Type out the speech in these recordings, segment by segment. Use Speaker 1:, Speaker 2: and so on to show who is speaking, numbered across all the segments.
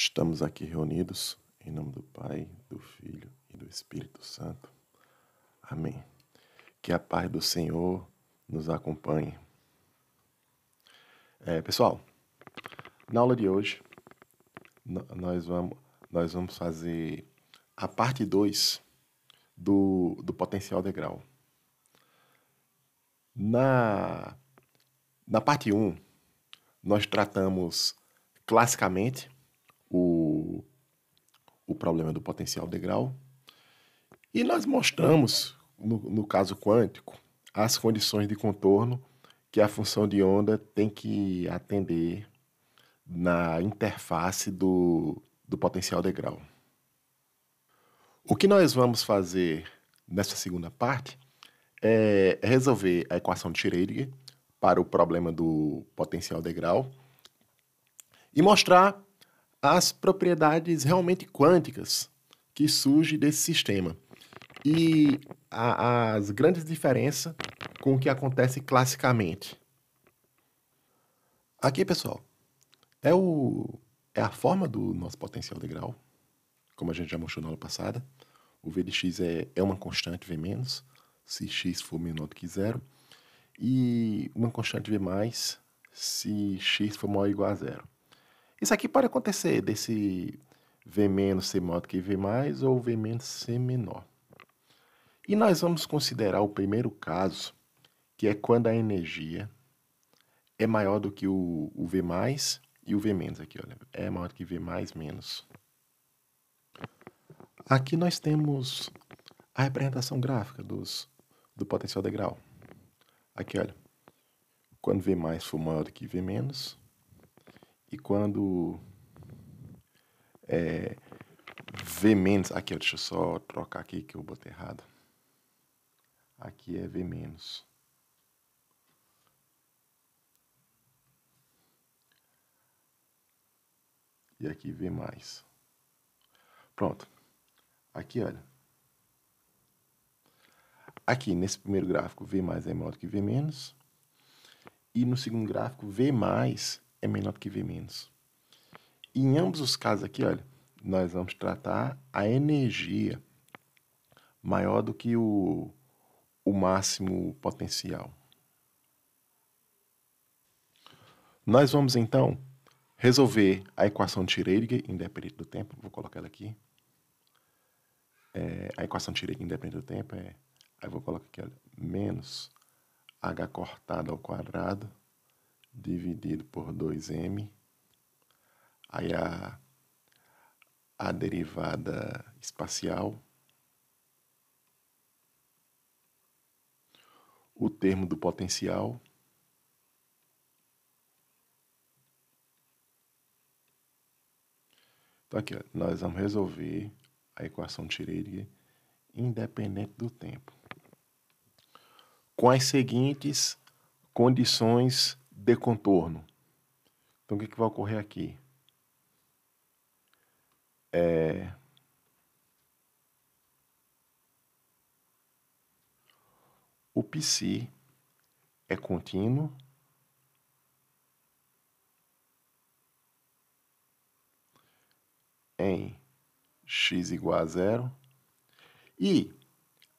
Speaker 1: Estamos aqui reunidos em nome do Pai, do Filho e do Espírito Santo. Amém. Que a paz do Senhor nos acompanhe. É, pessoal, na aula de hoje nós vamos, nós vamos fazer a parte 2 do, do potencial degrau. Na, na parte 1, um, nós tratamos classicamente o, o problema do potencial degrau. E nós mostramos, no, no caso quântico, as condições de contorno que a função de onda tem que atender na interface do, do potencial degrau. O que nós vamos fazer nessa segunda parte é resolver a equação de Schrödinger para o problema do potencial degrau e mostrar as propriedades realmente quânticas que surgem desse sistema. E a, as grandes diferenças com o que acontece classicamente. Aqui, pessoal, é, o, é a forma do nosso potencial grau como a gente já mostrou na aula passada. O V de x é, é uma constante V-, menos se x for menor do que zero, e uma constante V+, mais se x for maior ou igual a zero. Isso aqui pode acontecer, desse V menos ser maior do que V mais ou V menos ser menor. E nós vamos considerar o primeiro caso, que é quando a energia é maior do que o, o V mais e o V menos aqui, olha, é maior do que V mais menos. Aqui nós temos a representação gráfica dos, do potencial degrau. Aqui, olha, quando V mais for maior do que V menos, e quando é, V- aqui, deixa eu só trocar aqui que eu botei errado. Aqui é V-. menos E aqui V+. mais Pronto. Aqui, olha. Aqui, nesse primeiro gráfico, V mais é maior do que V-. menos E no segundo gráfico, V mais é menor do que V menos. E em ambos os casos aqui, olha, nós vamos tratar a energia maior do que o, o máximo potencial. Nós vamos então resolver a equação de Schrödinger, independente do tempo, vou colocar ela aqui. É, a equação de Schrödinger, independente do tempo, é. Aí vou colocar aqui, olha, menos h cortado ao quadrado dividido por 2m. Aí a, a derivada espacial. O termo do potencial. Então aqui, ó, nós vamos resolver a equação de Schrödinger independente do tempo. Com as seguintes condições de contorno. Então, o que, que vai ocorrer aqui? É... O psi é contínuo. Em x igual a zero. E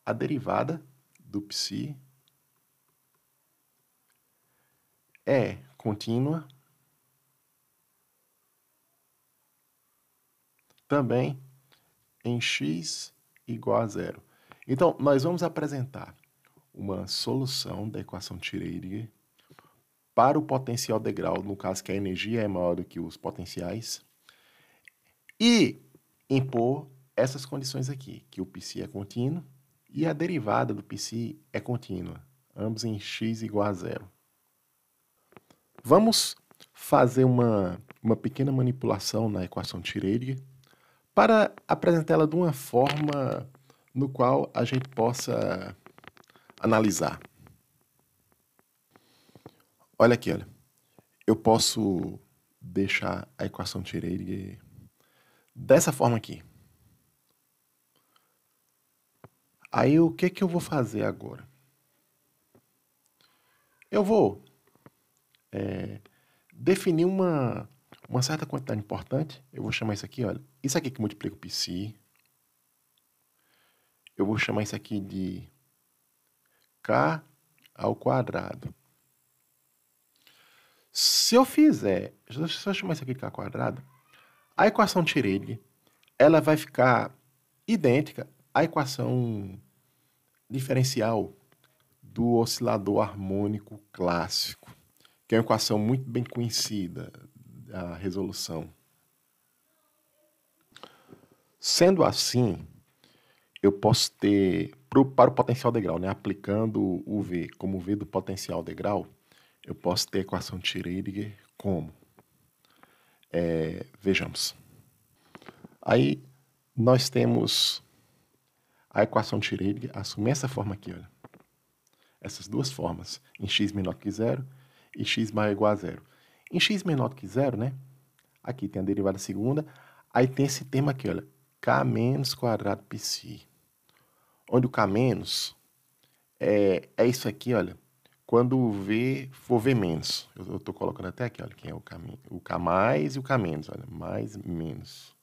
Speaker 1: a derivada do psi é contínua. Também em x igual a zero. Então, nós vamos apresentar uma solução da equação Tirerier para o potencial degrau, no caso que a energia é maior do que os potenciais, e impor essas condições aqui, que o psi é contínuo e a derivada do psi é contínua, ambos em x igual a zero. Vamos fazer uma, uma pequena manipulação na equação de Schrödinger para apresentá-la de uma forma no qual a gente possa analisar. Olha aqui, olha. Eu posso deixar a equação de Schrödinger dessa forma aqui. Aí o que que eu vou fazer agora? Eu vou é, definir uma, uma certa quantidade importante. Eu vou chamar isso aqui, olha, isso aqui que multiplica o psi. Eu vou chamar isso aqui de k ao quadrado. Se eu fizer, deixa eu chamar isso aqui de k ao quadrado, a equação de Schrödinger, ela vai ficar idêntica à equação diferencial do oscilador harmônico clássico que é uma equação muito bem conhecida, a resolução. Sendo assim, eu posso ter, pro, para o potencial degrau, né, aplicando o V como V do potencial degrau, eu posso ter a equação de Schrödinger como? É, vejamos. Aí nós temos a equação de Schrödinger assumir essa forma aqui, olha. Essas duas formas, em x menor que zero e x maior ou igual a zero. Em x menor do que zero, né? Aqui tem a derivada segunda. Aí tem esse termo aqui, olha. K menos quadrado psi. Onde o K menos é, é isso aqui, olha. Quando o V for V menos. Eu estou colocando até aqui, olha, quem é o K, o K mais e o K menos. Olha, mais menos.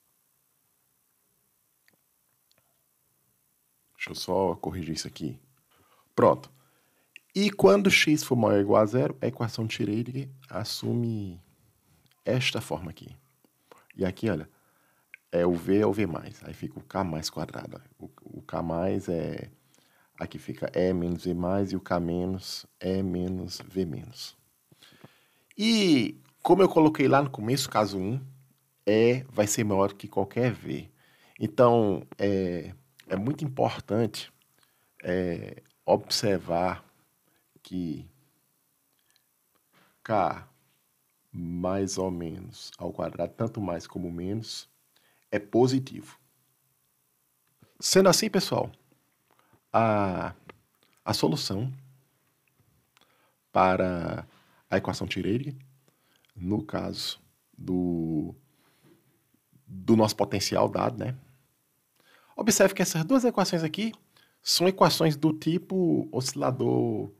Speaker 1: Deixa eu só corrigir isso aqui. Pronto. E quando x for maior ou igual a zero, a equação de Schrödinger assume esta forma aqui. E aqui, olha, é o v é o v+, mais. aí fica o k mais quadrado. O, o k mais é... Aqui fica e menos v+, mais, e o k menos é menos v-. menos. E como eu coloquei lá no começo, caso 1, E vai ser maior que qualquer V. Então, é, é muito importante é, observar que k mais ou menos ao quadrado, tanto mais como menos, é positivo. Sendo assim, pessoal, a, a solução para a equação Tirelli, no caso do, do nosso potencial dado, né? Observe que essas duas equações aqui são equações do tipo oscilador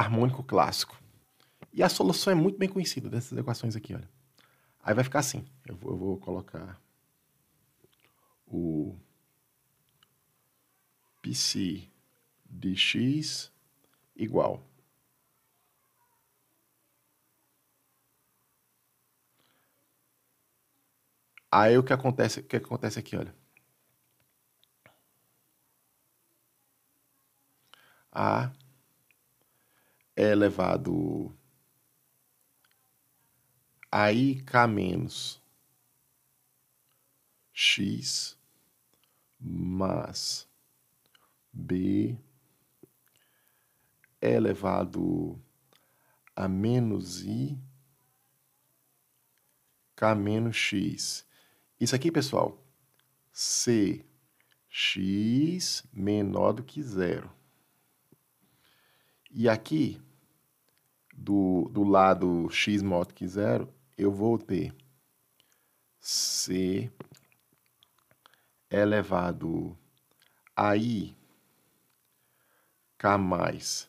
Speaker 1: harmônico clássico. E a solução é muito bem conhecida dessas equações aqui, olha. Aí vai ficar assim. Eu vou, eu vou colocar o PC de x igual Aí o que acontece, o que acontece aqui, olha. A é elevado a IK menos X mais B elevado é a menos I K menos X. Isso aqui, pessoal, C X menor do que zero. E aqui, do, do lado x mod que zero, eu vou ter c elevado a i k mais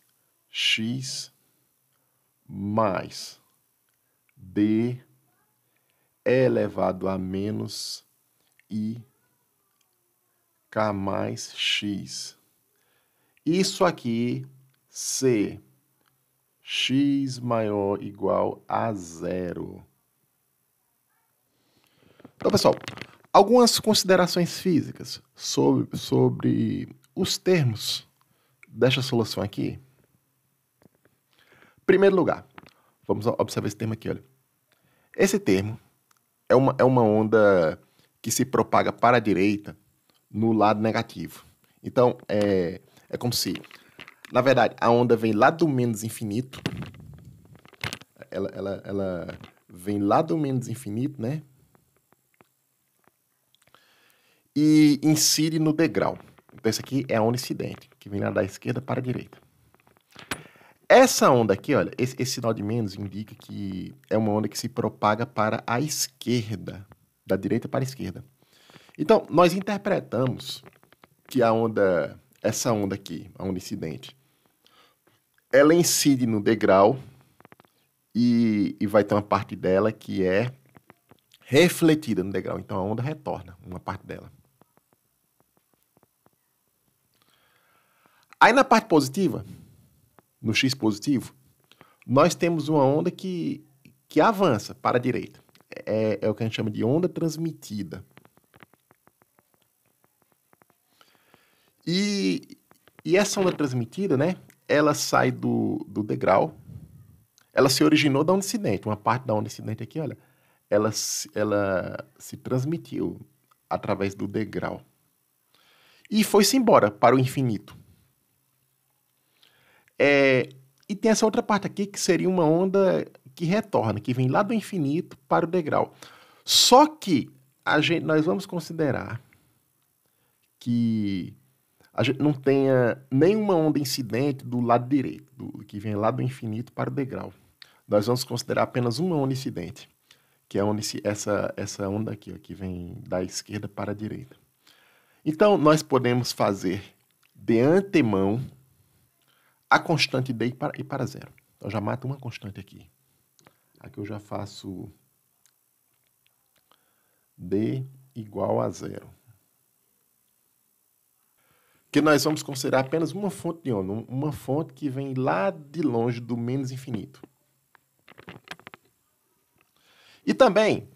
Speaker 1: x mais b elevado a menos i k mais x. Isso aqui, c x maior igual a zero. Então, pessoal, algumas considerações físicas sobre, sobre os termos desta solução aqui. Em primeiro lugar, vamos observar esse termo aqui, olha. Esse termo é uma, é uma onda que se propaga para a direita no lado negativo. Então, é, é como se na verdade, a onda vem lá do menos infinito. Ela, ela, ela vem lá do menos infinito, né? E incide no degrau. Então, isso aqui é a onda incidente, que vem lá da esquerda para a direita. Essa onda aqui, olha, esse, esse sinal de menos indica que é uma onda que se propaga para a esquerda, da direita para a esquerda. Então, nós interpretamos que a onda essa onda aqui, a onda incidente, ela incide no degrau e, e vai ter uma parte dela que é refletida no degrau. Então a onda retorna, uma parte dela. Aí na parte positiva, no x positivo, nós temos uma onda que, que avança para a direita. É, é o que a gente chama de onda transmitida. E, e essa onda transmitida, né? Ela sai do, do degrau, ela se originou da onda incidente. Uma parte da onda incidente aqui, olha, ela, ela se transmitiu através do degrau. E foi-se embora para o infinito. É, e tem essa outra parte aqui que seria uma onda que retorna, que vem lá do infinito para o degrau. Só que a gente, nós vamos considerar que a gente não tenha nenhuma onda incidente do lado direito, do, que vem lá do infinito para o degrau. Nós vamos considerar apenas uma onda incidente, que é essa, essa onda aqui, ó, que vem da esquerda para a direita. Então, nós podemos fazer de antemão a constante D e para, e para zero. Então, já mato uma constante aqui. Aqui eu já faço D igual a zero que nós vamos considerar apenas uma fonte de onda, uma fonte que vem lá de longe do menos infinito. E também,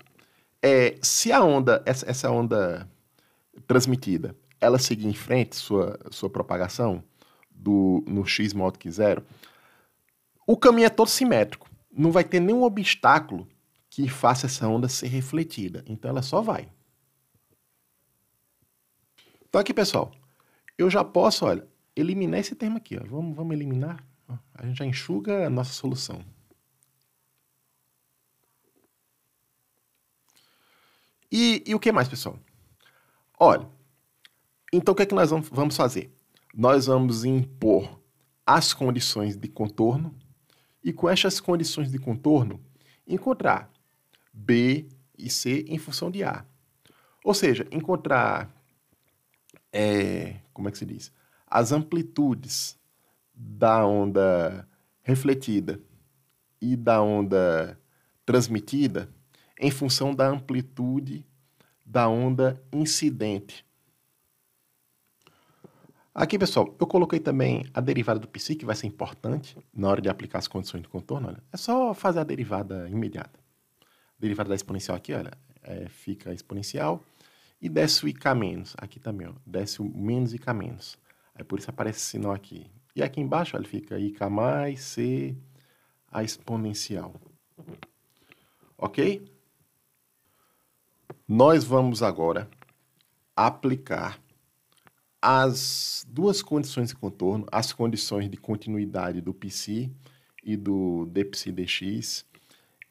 Speaker 1: é, se a onda, essa, essa onda transmitida, ela seguir em frente sua, sua propagação do, no x modo que zero, o caminho é todo simétrico. Não vai ter nenhum obstáculo que faça essa onda ser refletida. Então ela só vai. Então aqui, pessoal, eu já posso, olha, eliminar esse termo aqui. Ó. Vamos, vamos eliminar. a gente já enxuga a nossa solução. E, e o que mais, pessoal? Olha, então o que é que nós vamos, vamos fazer? Nós vamos impor as condições de contorno e com essas condições de contorno encontrar B e C em função de A. Ou seja, encontrar é, como é que se diz? As amplitudes da onda refletida e da onda transmitida em função da amplitude da onda incidente. Aqui, pessoal, eu coloquei também a derivada do psi, que vai ser importante na hora de aplicar as condições de contorno. Olha. É só fazer a derivada imediata. A derivada da exponencial aqui, olha, é, fica exponencial e desce o IK menos, aqui também, ó, desce o menos IK menos. Aí por isso aparece esse sinal aqui. E aqui embaixo ele fica IK mais C a exponencial. Ok? Nós vamos agora aplicar as duas condições de contorno, as condições de continuidade do pc e do dpsi dx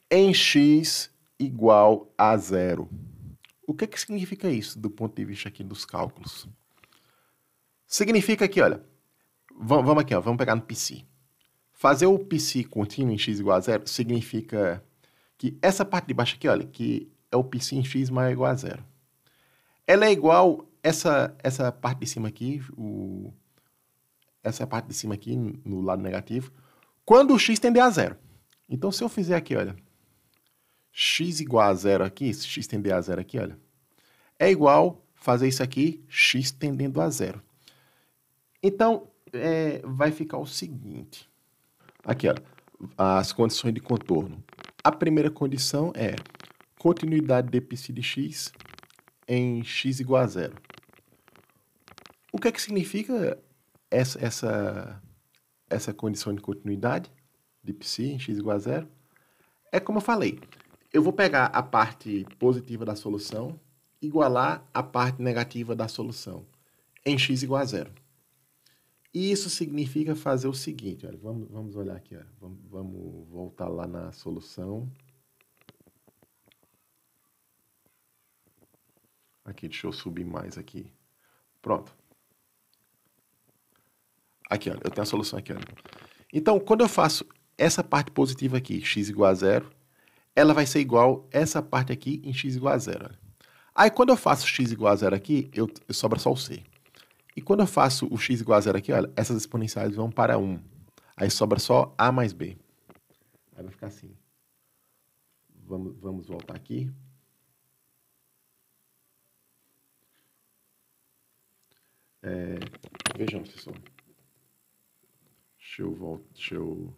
Speaker 1: em x igual a zero. O que, que significa isso do ponto de vista aqui dos cálculos? Significa que, olha, vamos aqui, ó, vamos pegar no PC. Fazer o PC contínuo em x igual a zero significa que essa parte de baixo aqui, olha, que é o PC em x maior ou igual a zero. Ela é igual essa essa parte de cima aqui, o essa parte de cima aqui no lado negativo, quando o x tender a zero. Então se eu fizer aqui, olha, x igual a zero aqui, se x tender a zero aqui, olha, é igual fazer isso aqui, x tendendo a zero. Então, é, vai ficar o seguinte. Aqui, olha, as condições de contorno. A primeira condição é continuidade dpsi de x em x igual a zero. O que é que significa essa, essa, essa condição de continuidade de psi em x igual a zero? É como eu falei, eu vou pegar a parte positiva da solução, igualar a parte negativa da solução em x igual a zero. E isso significa fazer o seguinte, olha, vamos, vamos olhar aqui, olha, vamos, vamos voltar lá na solução. Aqui, deixa eu subir mais aqui. Pronto. Aqui, olha, eu tenho a solução aqui. Olha. Então, quando eu faço essa parte positiva aqui, x igual a zero, ela vai ser igual essa parte aqui em x igual a zero. Aí quando eu faço x igual a zero aqui, eu, eu sobra só o c. E quando eu faço o x igual a zero aqui, olha, essas exponenciais vão para 1. Aí sobra só a mais b. Aí vai ficar assim. Vamos, vamos voltar aqui. É, vejamos, pessoal. Deixa eu, voltar, deixa eu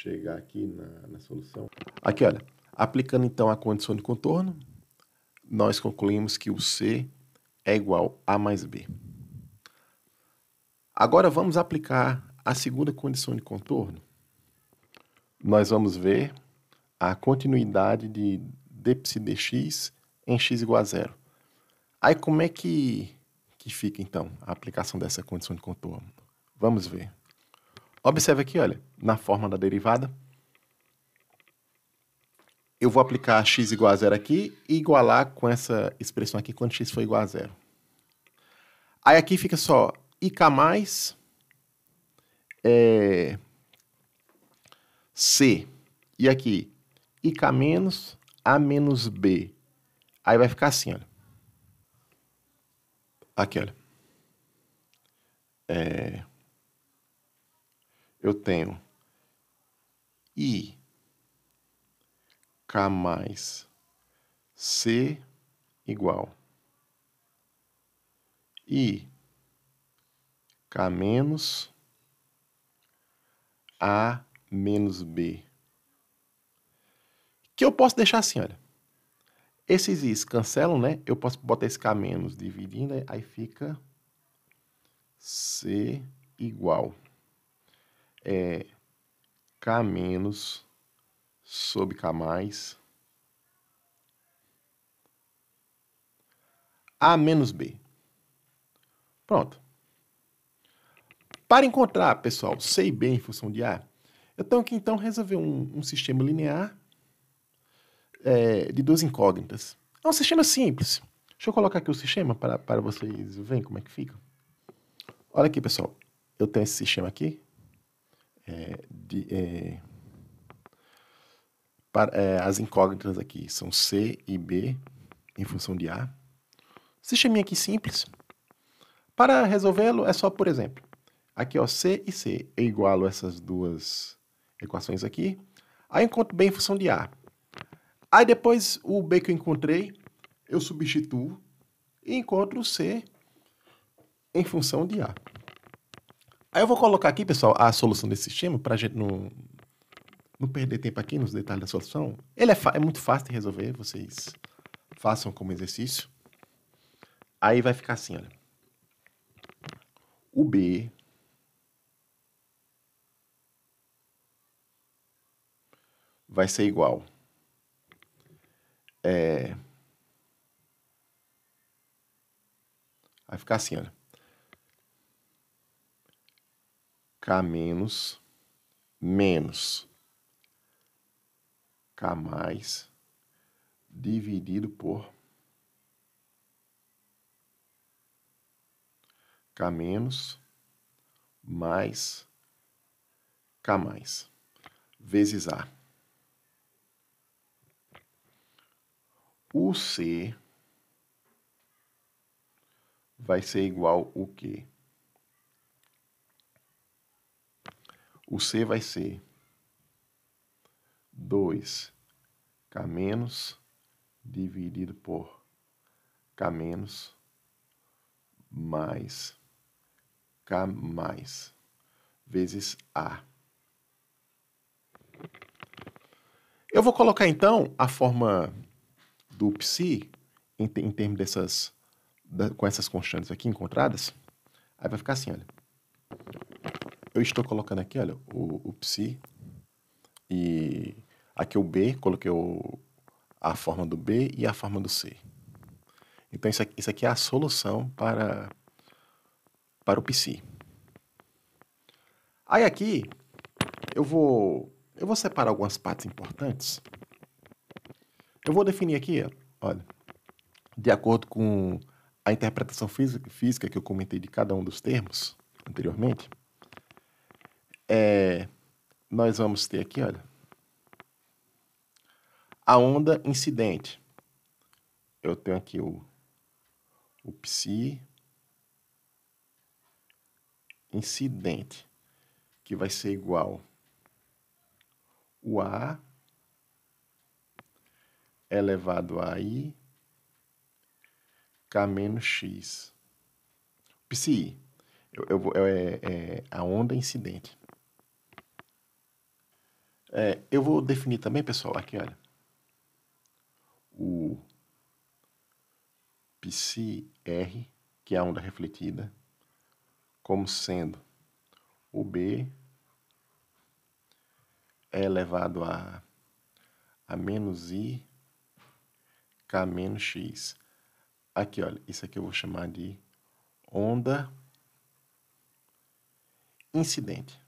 Speaker 1: chegar aqui na, na solução. Aqui, olha. Aplicando então a condição de contorno, nós concluímos que o C é igual a mais B. Agora vamos aplicar a segunda condição de contorno. Nós vamos ver a continuidade de dpsi dx em x igual a zero. Aí como é que, que fica então a aplicação dessa condição de contorno? Vamos ver. Observe aqui, olha na forma da derivada. Eu vou aplicar x igual a zero aqui e igualar com essa expressão aqui quando x for igual a zero. Aí aqui fica só ik mais é, c. E aqui ik menos a menos b. Aí vai ficar assim, olha. Aqui, olha. É, eu tenho I. K mais C igual. I. K menos A menos B. Que eu posso deixar assim, olha. Esses i's cancelam, né? Eu posso botar esse K menos dividindo, aí fica C igual. É, K menos sobre K mais. A menos B. Pronto. Para encontrar, pessoal, C e B em função de A, eu tenho que então resolver um, um sistema linear é, de duas incógnitas. É um sistema simples. Deixa eu colocar aqui o sistema para, para vocês verem como é que fica. Olha aqui, pessoal. Eu tenho esse sistema aqui, é, de, é, para, é, as incógnitas aqui são C e B em função de A. Sisteminha aqui simples. Para resolvê-lo, é só, por exemplo, aqui ó, C e C. Eu igualo essas duas equações aqui. Aí encontro B em função de A. Aí depois o B que eu encontrei, eu substituo e encontro o C em função de A. Aí eu vou colocar aqui, pessoal, a solução desse sistema para a gente não, não perder tempo aqui nos detalhes da solução. Ele é, é muito fácil de resolver, vocês façam como exercício. Aí vai ficar assim, olha. O B vai ser igual. É... Vai ficar assim, olha. K menos, menos K mais, dividido por K menos, mais K mais, vezes A. O C vai ser igual o quê? o C vai ser 2 K menos dividido por K menos mais K mais vezes A. Eu vou colocar então a forma do psi em, em termos dessas da, com essas constantes aqui encontradas. Aí vai ficar assim, olha eu estou colocando aqui, olha, o, o psi e aqui o B, coloquei o, a forma do B e a forma do C. Então, isso aqui, isso aqui é a solução para, para o psi. Aí aqui, eu vou, eu vou separar algumas partes importantes. Eu vou definir aqui, olha, de acordo com a interpretação física, física que eu comentei de cada um dos termos anteriormente, é, nós vamos ter aqui, olha, a onda incidente. Eu tenho aqui o, o psi incidente, que vai ser igual o A elevado a I K menos X. Psi, eu, eu, eu é, é a onda incidente. É, eu vou definir também, pessoal, aqui, olha. O PCR, que é a onda refletida, como sendo o b é elevado a, a menos i k menos x. Aqui, olha, isso aqui eu vou chamar de onda incidente.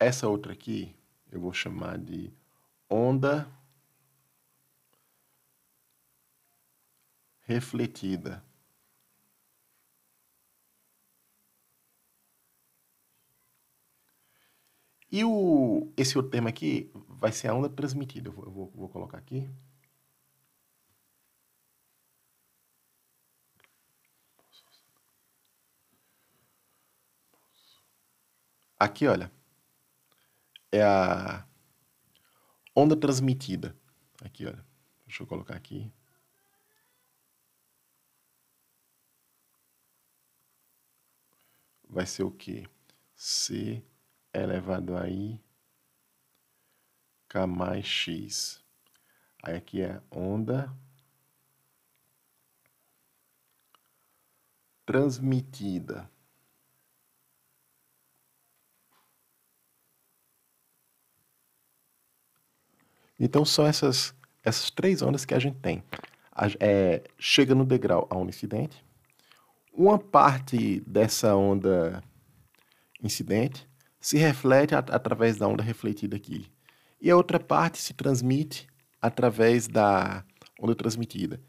Speaker 1: Essa outra aqui eu vou chamar de onda refletida. E o, esse outro termo aqui vai ser a onda transmitida. Eu vou, vou colocar aqui. Aqui, olha é a onda transmitida. Aqui, olha. Deixa eu colocar aqui. Vai ser o quê? C elevado a I K mais X. Aí aqui é onda transmitida. Então são essas, essas três ondas que a gente tem. A, é, chega no degrau a onda incidente, uma parte dessa onda incidente se reflete através da onda refletida aqui, e a outra parte se transmite através da onda transmitida.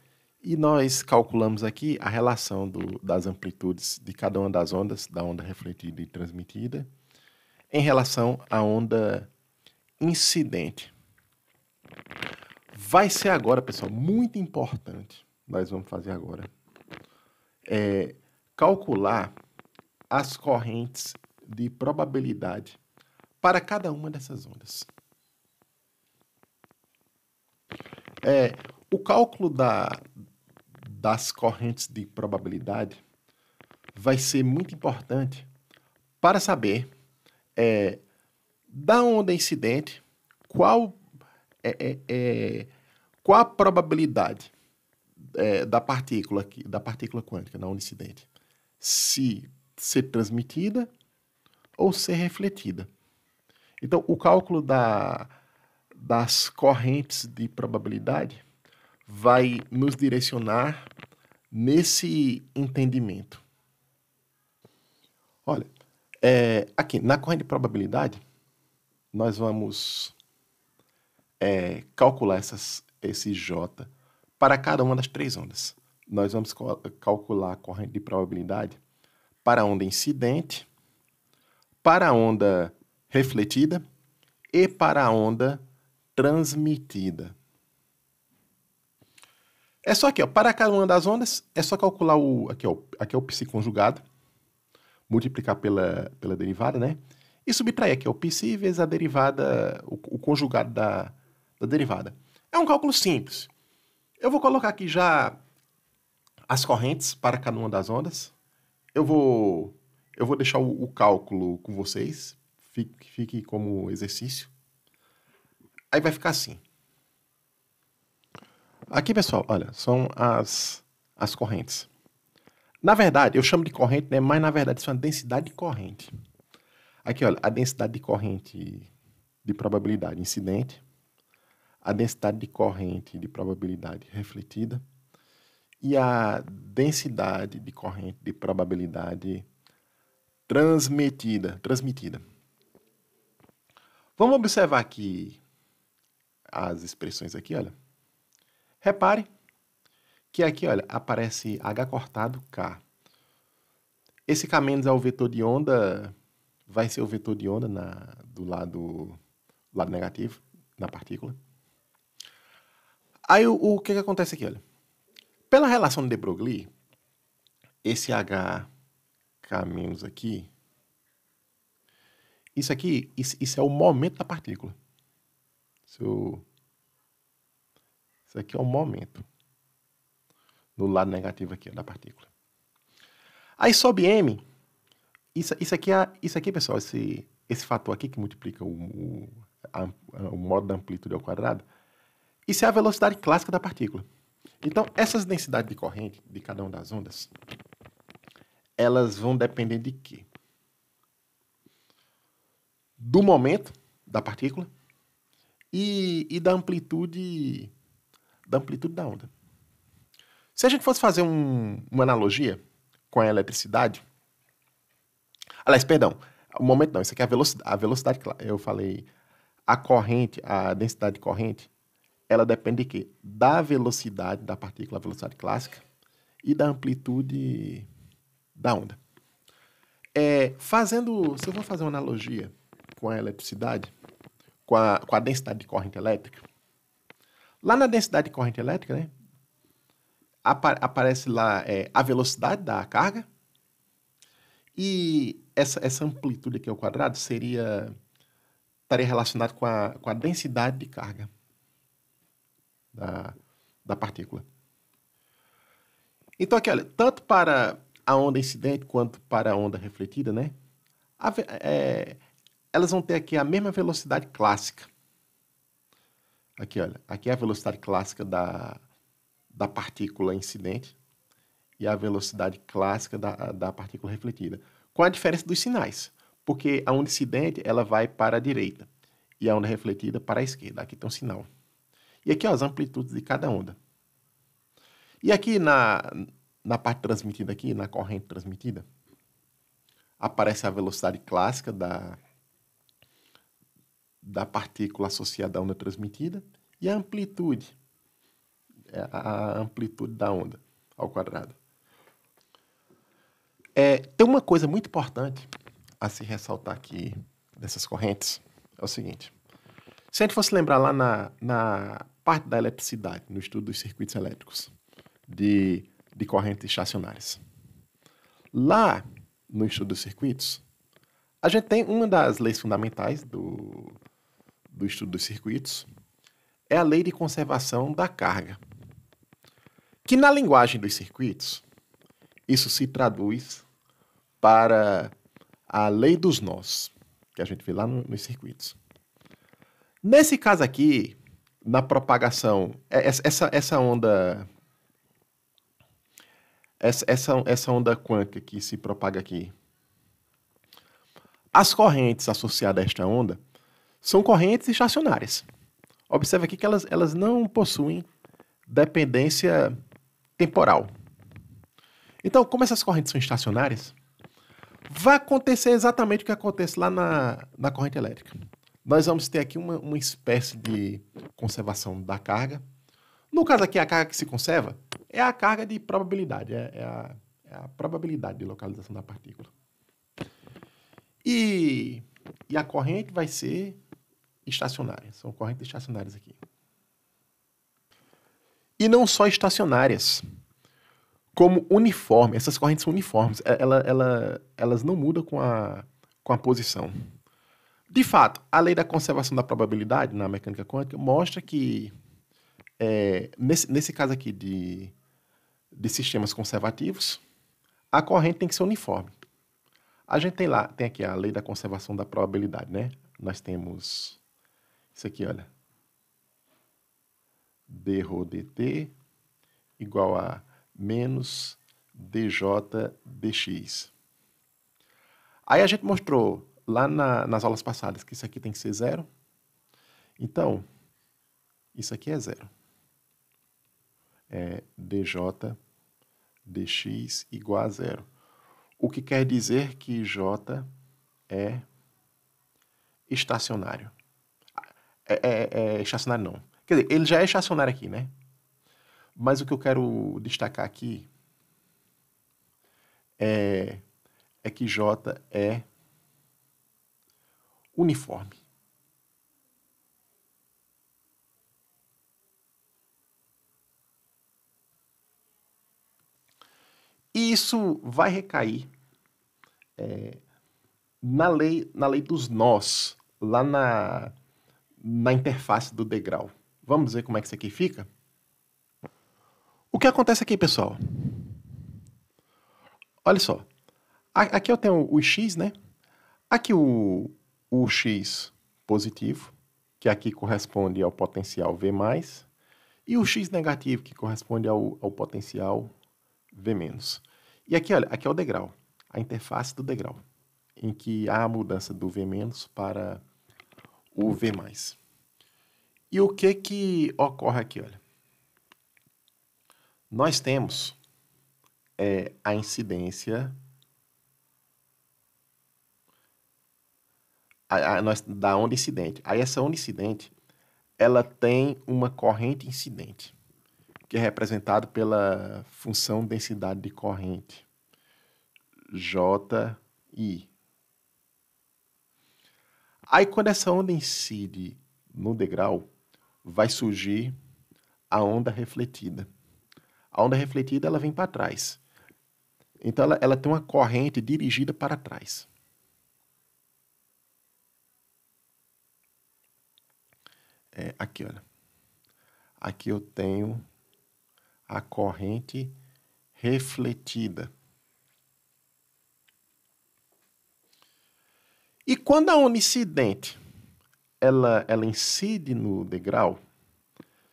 Speaker 1: E nós calculamos aqui a relação do, das amplitudes de cada uma das ondas, da onda refletida e transmitida, em relação à onda incidente. Vai ser agora, pessoal, muito importante. Nós vamos fazer agora. É calcular as correntes de probabilidade para cada uma dessas ondas. É, o cálculo da, das correntes de probabilidade vai ser muito importante para saber é, da onda incidente qual é, é, é, qual a probabilidade é, da partícula aqui, da partícula quântica, na onda se ser transmitida ou ser refletida? Então, o cálculo da, das correntes de probabilidade vai nos direcionar nesse entendimento. Olha, é, aqui na corrente de probabilidade, nós vamos é, calcular essas, esse J para cada uma das três ondas. Nós vamos calcular a corrente de probabilidade para a onda incidente, para a onda refletida e para a onda transmitida. É só aqui, ó, para cada uma das ondas, é só calcular o. Aqui, ó, aqui é o psi conjugado, multiplicar pela, pela derivada, né? E subtrair aqui, é o psi vezes a derivada, o, o conjugado da, da derivada. É um cálculo simples. Eu vou colocar aqui já as correntes para cada uma das ondas. Eu vou, eu vou deixar o, o cálculo com vocês, fique, fique como exercício. Aí vai ficar assim. Aqui, pessoal, olha, são as, as correntes. Na verdade, eu chamo de corrente, né? Mas na verdade isso é uma densidade de corrente. Aqui, olha, a densidade de corrente de probabilidade incidente a densidade de corrente de probabilidade refletida e a densidade de corrente de probabilidade transmitida, transmitida. Vamos observar aqui as expressões aqui, olha. Repare que aqui, olha, aparece H cortado K. Esse K- é o vetor de onda, vai ser o vetor de onda na, do lado, lado negativo, na partícula. Aí o, o que, que acontece aqui, olha. Pela relação de, de Broglie, esse H menos aqui, isso aqui, isso, isso, é o momento da partícula. Isso, isso aqui é o momento. no lado negativo aqui ó, da partícula. Aí sobe M. Isso, isso, aqui, é, isso aqui, pessoal, esse, esse fator aqui que multiplica o, o, a, o modo da amplitude ao quadrado, isso é a velocidade clássica da partícula. Então, essas densidades de corrente de cada uma das ondas, elas vão depender de quê? Do momento da partícula e, e da amplitude da amplitude da onda. Se a gente fosse fazer um, uma analogia com a eletricidade, aliás, perdão, o momento não, isso aqui é a velocidade, a velocidade, eu falei a corrente, a densidade de corrente ela depende de quê? Da velocidade da partícula, velocidade clássica, e da amplitude da onda. É, fazendo, se eu vou fazer uma analogia com a eletricidade, com a, com a densidade de corrente elétrica, lá na densidade de corrente elétrica, né, apa aparece lá é, a velocidade da carga, e essa, essa amplitude aqui ao quadrado seria estaria relacionada com a, com a densidade de carga da, da partícula. Então, aqui, olha, tanto para a onda incidente quanto para a onda refletida, né? A, é, elas vão ter aqui a mesma velocidade clássica. Aqui, olha, aqui é a velocidade clássica da, da partícula incidente e a velocidade clássica da, da partícula refletida. Com a diferença dos sinais, porque a onda incidente ela vai para a direita e a onda refletida para a esquerda. Aqui tem um sinal. E aqui ó, as amplitudes de cada onda. E aqui na, na parte transmitida aqui, na corrente transmitida, aparece a velocidade clássica da, da partícula associada à onda transmitida e a amplitude, é, a amplitude da onda ao quadrado. É, tem uma coisa muito importante a se ressaltar aqui dessas correntes, é o seguinte. Se a gente fosse lembrar lá na, na parte da eletricidade no estudo dos circuitos elétricos de, de correntes estacionárias. Lá, no estudo dos circuitos, a gente tem uma das leis fundamentais do, do estudo dos circuitos, é a lei de conservação da carga. Que na linguagem dos circuitos, isso se traduz para a lei dos nós, que a gente vê lá no, nos circuitos. Nesse caso aqui, na propagação, é, essa, essa onda. Essa, essa, essa onda quântica que se propaga aqui. As correntes associadas a esta onda são correntes estacionárias. Observe aqui que elas, elas não possuem dependência temporal. Então, como essas correntes são estacionárias, vai acontecer exatamente o que acontece lá na, na corrente elétrica nós vamos ter aqui uma, uma espécie de conservação da carga. No caso aqui, a carga que se conserva é a carga de probabilidade, é, é, a, é a, probabilidade de localização da partícula. E, e a corrente vai ser estacionária, são correntes estacionárias aqui. E não só estacionárias, como uniformes, Essas correntes são uniformes, é, ela, ela, elas não mudam com a, com a posição. De fato, a lei da conservação da probabilidade na mecânica quântica mostra que, é, nesse, nesse caso aqui de, de sistemas conservativos, a corrente tem que ser uniforme. A gente tem lá, tem aqui a lei da conservação da probabilidade, né? Nós temos isso aqui, olha. d rho dt igual a menos dj dx. Aí a gente mostrou lá na, nas aulas passadas que isso aqui tem que ser zero. Então, isso aqui é zero. É dj dx igual a zero. O que quer dizer que j é estacionário. É, é, é estacionário não. Quer dizer, ele já é estacionário aqui, né? Mas o que eu quero destacar aqui é, é que j é uniforme. E isso vai recair é, na, lei, na lei dos nós, lá na, na interface do degrau. Vamos ver como é que isso aqui fica? O que acontece aqui, pessoal? Olha só. Aqui eu tenho o x, né? Aqui o, o x positivo, que é aqui corresponde ao potencial V+, e o x negativo, que corresponde ao, ao potencial V-. E aqui, olha, aqui é o degrau, a interface do degrau, em que há a mudança do V- para o V+. E o que que ocorre aqui, olha? Nós temos é, a incidência nós, da onda incidente. Aí essa onda incidente, ela tem uma corrente incidente, que é representada pela função densidade de corrente, JI. Aí quando essa onda incide no degrau, vai surgir a onda refletida. A onda refletida ela vem para trás. Então ela, ela tem uma corrente dirigida para trás. É, aqui, olha. Aqui eu tenho a corrente refletida. E quando a onda incidente ela, ela incide no degrau,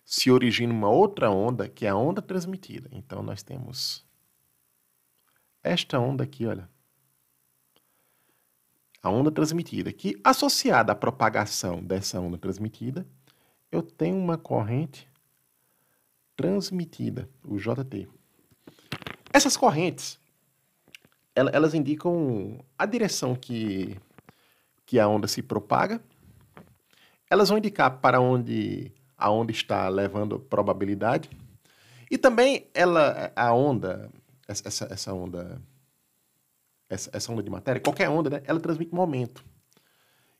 Speaker 1: se origina uma outra onda, que é a onda transmitida. Então nós temos esta onda aqui, olha. A onda transmitida, que associada à propagação dessa onda transmitida, eu tenho uma corrente transmitida, o JT. Essas correntes, elas indicam a direção que, que a onda se propaga, elas vão indicar para onde a onda está levando probabilidade, e também ela, a onda, essa, essa onda, essa, essa onda de matéria, qualquer onda, né, ela transmite momento.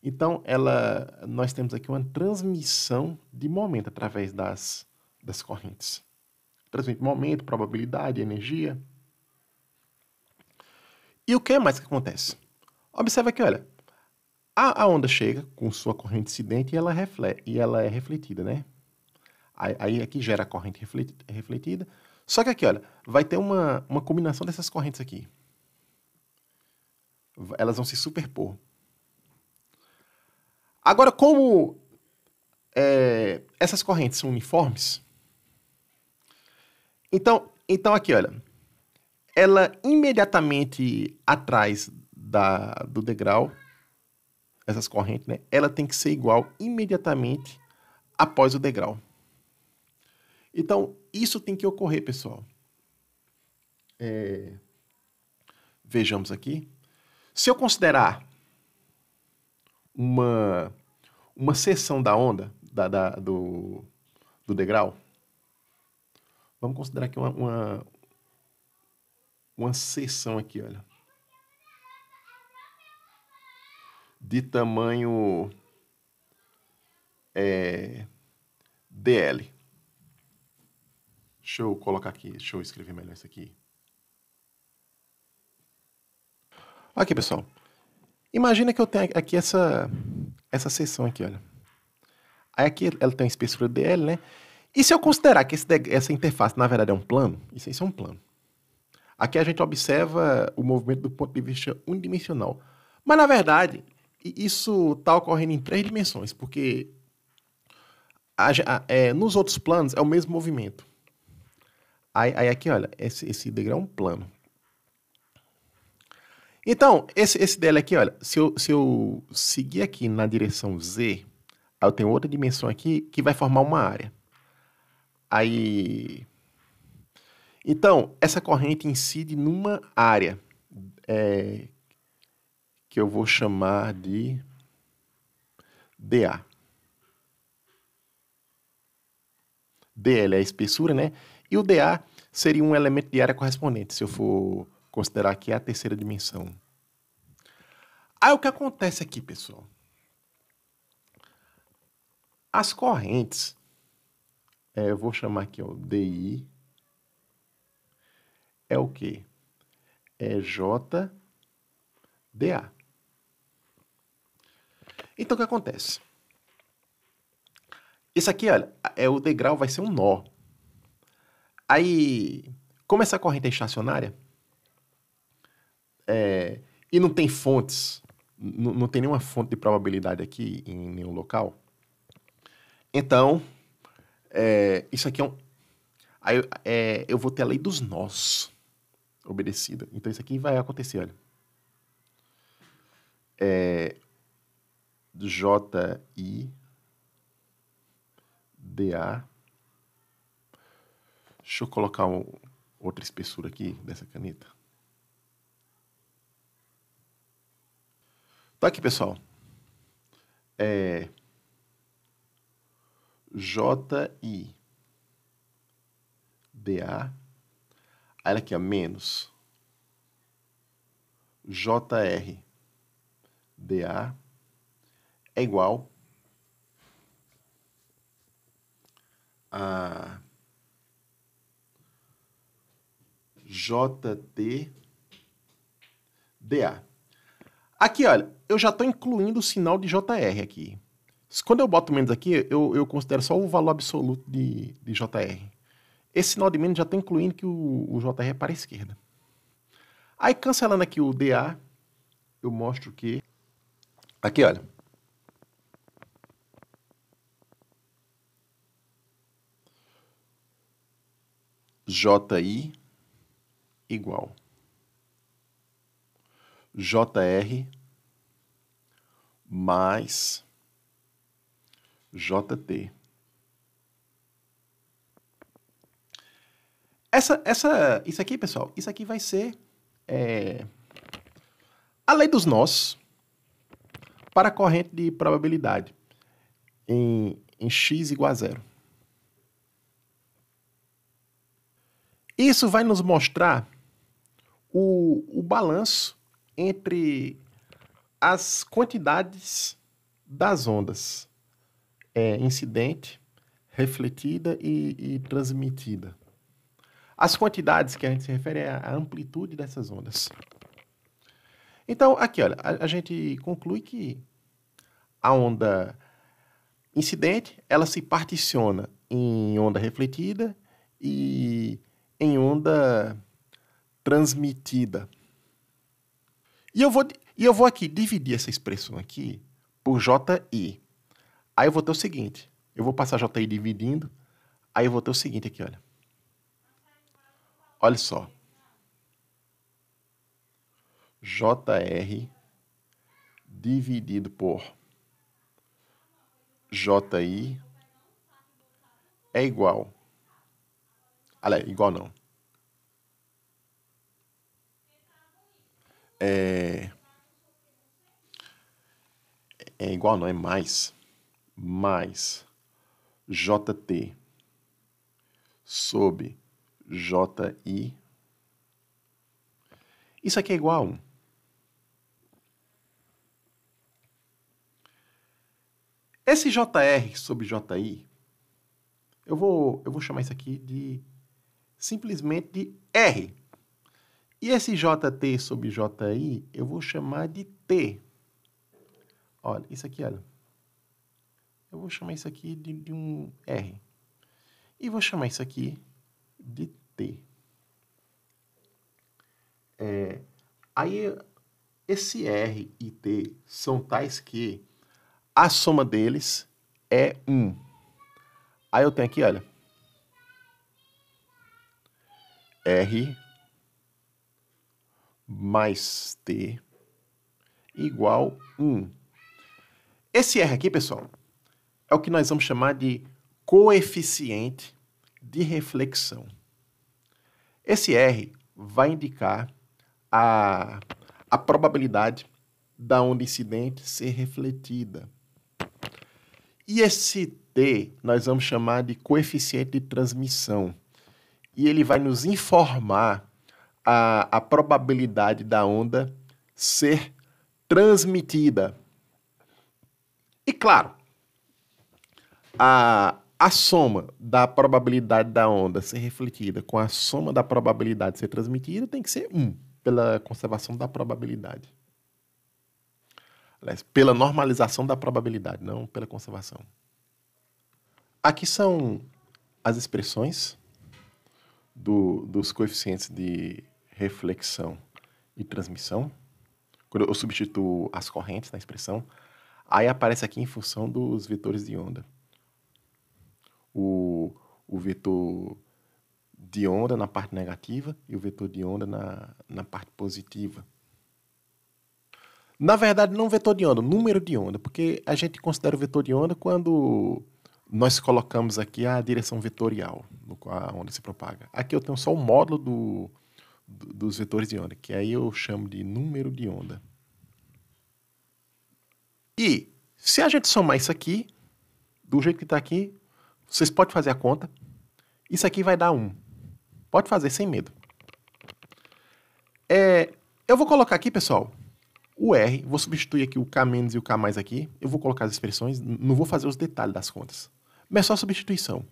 Speaker 1: Então, ela, nós temos aqui uma transmissão de momento através das, das correntes. Transmite momento, probabilidade, energia. E o que é mais que acontece? Observa que, olha, a, a onda chega com sua corrente incidente e ela, reflete, e ela é refletida, né? Aí, aí aqui é gera a corrente refletida, refletida. Só que aqui, olha, vai ter uma, uma combinação dessas correntes aqui. Elas vão se superpor. Agora, como é, essas correntes são uniformes, então, então aqui, olha, ela imediatamente atrás da, do degrau, essas correntes, né? Ela tem que ser igual imediatamente após o degrau. Então, isso tem que ocorrer, pessoal. É... Vejamos aqui. Se eu considerar uma, uma seção da onda, da, da do, do degrau, vamos considerar aqui uma, uma, uma seção aqui, olha. De tamanho é, DL. Deixa eu colocar aqui, deixa eu escrever melhor isso aqui. Aqui, pessoal. Imagina que eu tenho aqui essa, essa seção aqui, olha. Aí aqui ela tem uma espessura DL, né? E se eu considerar que esse, essa interface, na verdade, é um plano, isso, isso é um plano. Aqui a gente observa o movimento do ponto de vista unidimensional. Mas, na verdade, isso está ocorrendo em três dimensões, porque a, a, é, nos outros planos é o mesmo movimento. Aí, aí aqui, olha, esse, esse degrau é um plano. Então, esse, esse dela aqui, olha, se eu, se eu seguir aqui na direção Z, eu tenho outra dimensão aqui que vai formar uma área. Aí. Então, essa corrente incide numa área é, que eu vou chamar de DA. DL é a espessura, né? E o DA seria um elemento de área correspondente. Se eu for considerar que é a terceira dimensão. Aí o que acontece aqui, pessoal? As correntes, é, eu vou chamar aqui ó, DI, é o quê? É JDA. Então o que acontece? Isso aqui, olha, é o degrau vai ser um nó. Aí, como essa corrente é estacionária, é, e não tem fontes, não tem nenhuma fonte de probabilidade aqui em nenhum local. Então, é, isso aqui é um. Aí, é, eu vou ter a lei dos nós obedecida. Então, isso aqui vai acontecer, olha. É, J, I, D, A. Deixa eu colocar um, outra espessura aqui dessa caneta. Tá aqui, pessoal. É... J-I D-A Aí aqui, ó, menos J-R D-A é igual a JT DA. Aqui, olha, eu já estou incluindo o sinal de JR aqui. Quando eu boto menos aqui, eu, eu considero só o valor absoluto de, de JR. Esse sinal de menos já está incluindo que o, o JR é para a esquerda. Aí, cancelando aqui o DA, eu mostro que... Aqui, olha. JI igual JR mais JT. Essa, essa, isso aqui, pessoal, isso aqui vai ser é, a lei dos nós para a corrente de probabilidade em, em x igual a zero. Isso vai nos mostrar o, o balanço entre as quantidades das ondas é, incidente, refletida e, e, transmitida. As quantidades que a gente se refere é a amplitude dessas ondas. Então, aqui, olha, a, a gente conclui que a onda incidente, ela se particiona em onda refletida e em onda transmitida. E eu vou, e eu vou aqui dividir essa expressão aqui por JI. Aí eu vou ter o seguinte, eu vou passar JI dividindo, aí eu vou ter o seguinte aqui, olha. Olha só. JR dividido por JI é igual. Olha, igual não. é, é igual, não é mais, mais JT sob JI. Isso aqui é igual a Esse JR sobre JI, eu vou, eu vou chamar isso aqui de simplesmente de R. E esse JT sobre JI eu vou chamar de T. Olha, isso aqui, olha. Eu vou chamar isso aqui de, de um R. E vou chamar isso aqui de T. É, aí, esse R e T são tais que a soma deles é 1. Aí eu tenho aqui, olha. R mais t igual 1. Esse R aqui, pessoal, é o que nós vamos chamar de coeficiente de reflexão. Esse R vai indicar a, a probabilidade da onda incidente ser refletida. E esse T nós vamos chamar de coeficiente de transmissão. E ele vai nos informar a, a probabilidade da onda ser transmitida. E claro, a, a soma da probabilidade da onda ser refletida com a soma da probabilidade de ser transmitida tem que ser 1, pela conservação da probabilidade. Aliás, pela normalização da probabilidade, não pela conservação. Aqui são as expressões do, dos coeficientes de reflexão e transmissão. Quando eu substituo as correntes na expressão, aí aparece aqui em função dos vetores de onda. O, o vetor de onda na parte negativa e o vetor de onda na, na parte positiva. Na verdade, não vetor de onda, número de onda, porque a gente considera o vetor de onda quando nós colocamos aqui a direção vetorial no qual a onda se propaga. Aqui eu tenho só o módulo do, dos vetores de onda, que aí eu chamo de número de onda. E se a gente somar isso aqui, do jeito que está aqui, vocês podem fazer a conta. Isso aqui vai dar 1. Um. Pode fazer sem medo. É, eu vou colocar aqui, pessoal, o R. Vou substituir aqui o K- e o K mais aqui. Eu vou colocar as expressões, não vou fazer os detalhes das contas. Mas é só substituição.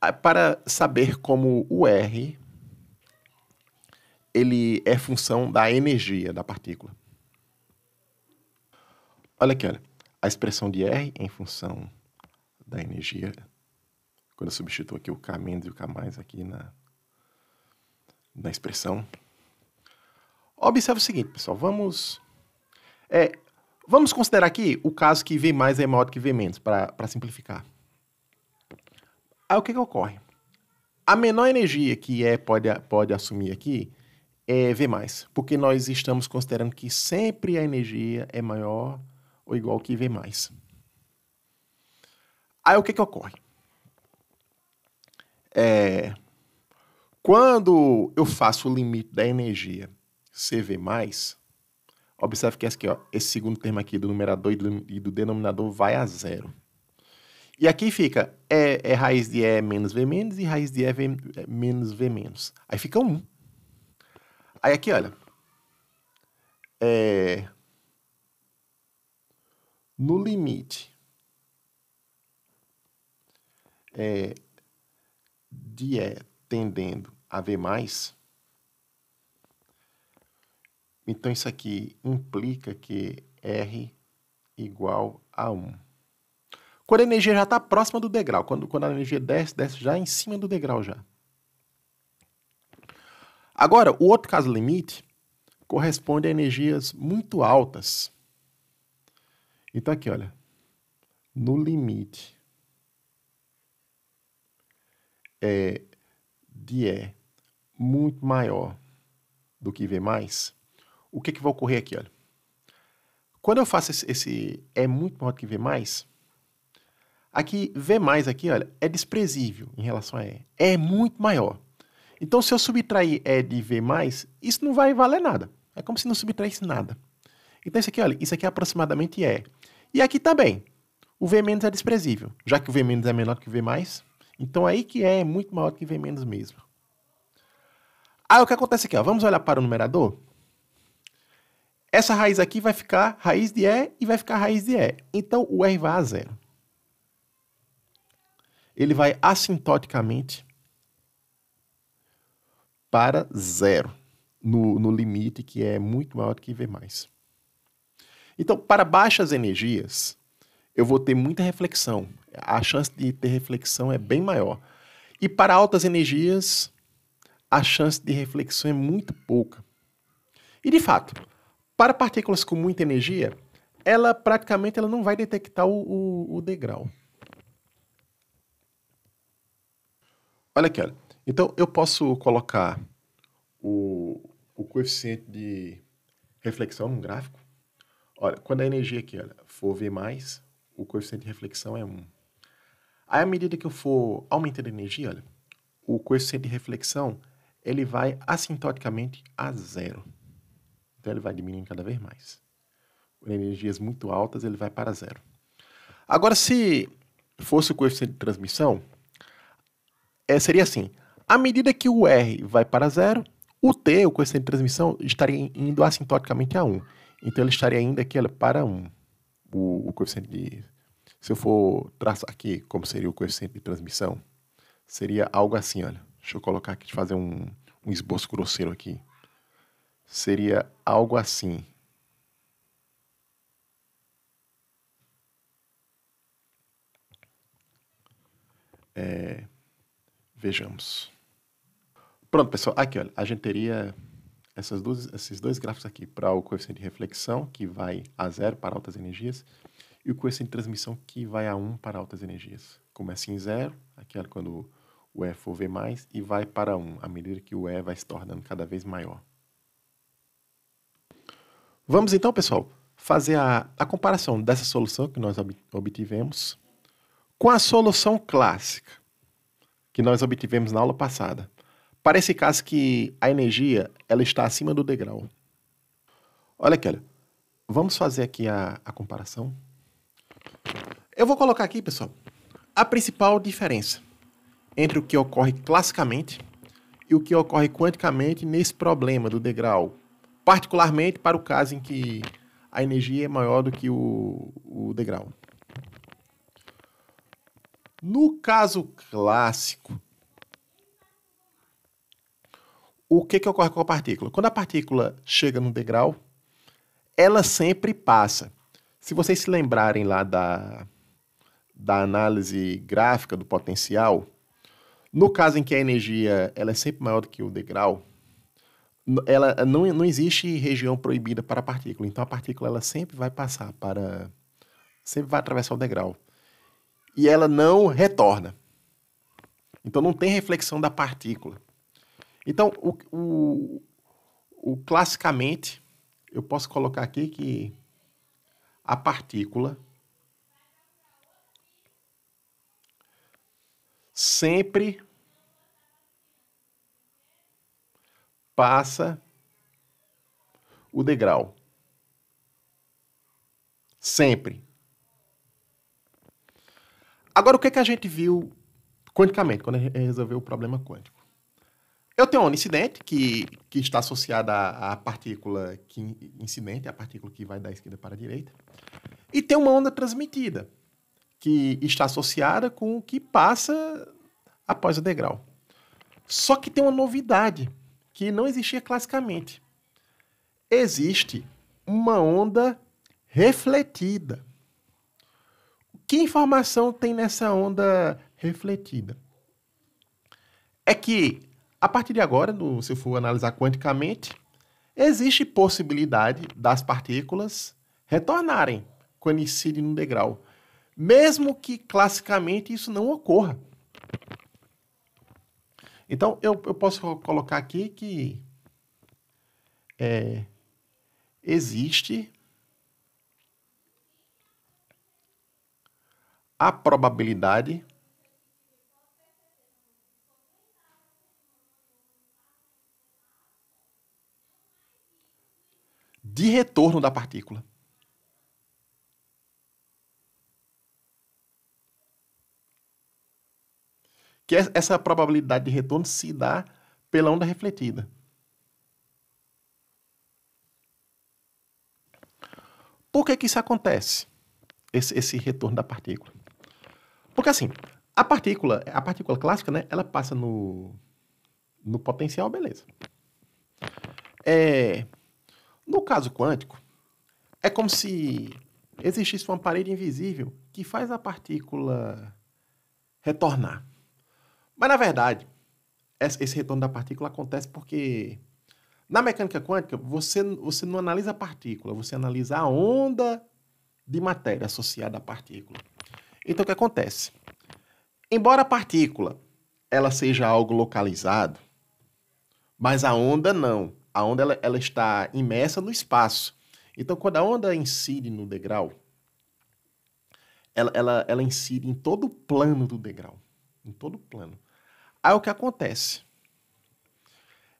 Speaker 1: Ah, para saber como o R ele é função da energia da partícula. Olha aqui, olha. A expressão de R em função da energia, quando eu substituo aqui o K menos e o K mais aqui na, na expressão. Observe o seguinte, pessoal. Vamos, é, vamos considerar aqui o caso que V mais é maior do que V menos, para simplificar. Aí o que, que ocorre? A menor energia que E pode, pode assumir aqui é, mais, porque nós estamos considerando que sempre a energia é maior ou igual que V+. Aí o que que ocorre? É, quando eu faço o limite da energia CV+, observe que esse, aqui, ó, esse segundo termo aqui do numerador e do, e do, denominador vai a zero. E aqui fica E é, é raiz de E menos V menos e raiz de E é, menos V menos. Aí fica 1. Um. Aí aqui, olha. É... No limite. É... De E é tendendo a V mais. Então, isso aqui implica que R igual a 1. Quando a energia já está próxima do degrau, quando, quando a energia desce, desce já em cima do degrau já. Agora, o outro caso limite corresponde a energias muito altas. Então aqui, olha, no limite é, de E muito maior do que V+, o que, é que vai ocorrer aqui, olha? Quando eu faço esse, esse E muito maior do que V+, aqui V+, aqui, olha, é desprezível em relação a E. É muito maior. Então, se eu subtrair é de V+, isso não vai valer nada. É como se não subtraísse nada. Então, isso aqui, olha, isso aqui é aproximadamente é. E aqui também, o V- é desprezível, já que o V- é menor que o V+, então aí que é, é muito maior que V- mesmo. Aí ah, o que acontece aqui, ó, vamos olhar para o numerador? Essa raiz aqui vai ficar raiz de E e vai ficar raiz de E. Então o R vai a zero. Ele vai assintoticamente para zero, no, no limite que é muito maior do que V+. Então, para baixas energias, eu vou ter muita reflexão. A chance de ter reflexão é bem maior. E para altas energias, a chance de reflexão é muito pouca. E de fato, para partículas com muita energia, ela praticamente ela não vai detectar o, o, o degrau. Olha aqui, olha. Então, eu posso colocar o, o coeficiente de reflexão num gráfico? Olha, quando a energia aqui olha, for V+, o coeficiente de reflexão é 1. Aí, à medida que eu for aumentando a energia, olha, o coeficiente de reflexão ele vai assintoticamente a zero. Então, ele vai diminuindo cada vez mais. Em energias muito altas, ele vai para zero. Agora, se fosse o coeficiente de transmissão, é, seria assim. À medida que o R vai para zero, o T, o coeficiente de transmissão, estaria indo assintoticamente a 1. Então ele estaria indo aqui olha, para 1. O, o coeficiente de. Se eu for traçar aqui como seria o coeficiente de transmissão, seria algo assim, olha. Deixa eu colocar aqui, fazer um, um esboço grosseiro aqui. Seria algo assim. É, Vejamos. Pronto, pessoal. Aqui, olha, a gente teria essas duas, esses dois gráficos aqui para o coeficiente de reflexão, que vai a zero para altas energias, e o coeficiente de transmissão, que vai a 1 um para altas energias. Começa em zero, aqui, olha, quando o E for V+, e vai para 1, um, à medida que o E vai se tornando cada vez maior. Vamos então, pessoal, fazer a, a comparação dessa solução que nós obtivemos com a solução clássica que nós obtivemos na aula passada. Para esse caso que a energia ela está acima do degrau. Olha aqui, Vamos fazer aqui a, a comparação. Eu vou colocar aqui, pessoal, a principal diferença entre o que ocorre classicamente e o que ocorre quanticamente nesse problema do degrau, particularmente para o caso em que a energia é maior do que o, o degrau. No caso clássico, o que, que ocorre com a partícula? Quando a partícula chega no degrau, ela sempre passa. Se vocês se lembrarem lá da, da análise gráfica do potencial, no caso em que a energia ela é sempre maior do que o degrau, ela não, não existe região proibida para a partícula. Então a partícula ela sempre vai passar para sempre vai atravessar o degrau e ela não retorna. Então não tem reflexão da partícula. Então, o, o, o classicamente, eu posso colocar aqui que a partícula sempre passa o degrau. Sempre. Agora, o que, é que a gente viu quanticamente, quando a gente resolveu o problema quântico? Eu tenho um incidente que, que está associada à, partícula que, incidente, a partícula que vai da esquerda para a direita. E tem uma onda transmitida, que está associada com o que passa após o degrau. Só que tem uma novidade, que não existia classicamente. Existe uma onda refletida que informação tem nessa onda refletida? É que, a partir de agora, se eu for analisar quanticamente, existe possibilidade das partículas retornarem quando incidem no degrau, mesmo que classicamente isso não ocorra. Então, eu, eu posso colocar aqui que é, existe a probabilidade de retorno da partícula. Que é essa probabilidade de retorno se dá pela onda refletida. Por que, que isso acontece, esse, esse retorno da partícula? Porque assim, a partícula, a partícula clássica, né, ela passa no, no potencial, beleza. É, no caso quântico, é como se existisse uma parede invisível que faz a partícula retornar. Mas na verdade, esse retorno da partícula acontece porque na mecânica quântica você, você não analisa a partícula, você analisa a onda de matéria associada à partícula. Então o que acontece? Embora a partícula ela seja algo localizado, mas a onda não. A onda ela, ela está imersa no espaço. Então quando a onda incide no degrau, ela, ela, ela incide em todo o plano do degrau. Em todo o plano. Aí o que acontece?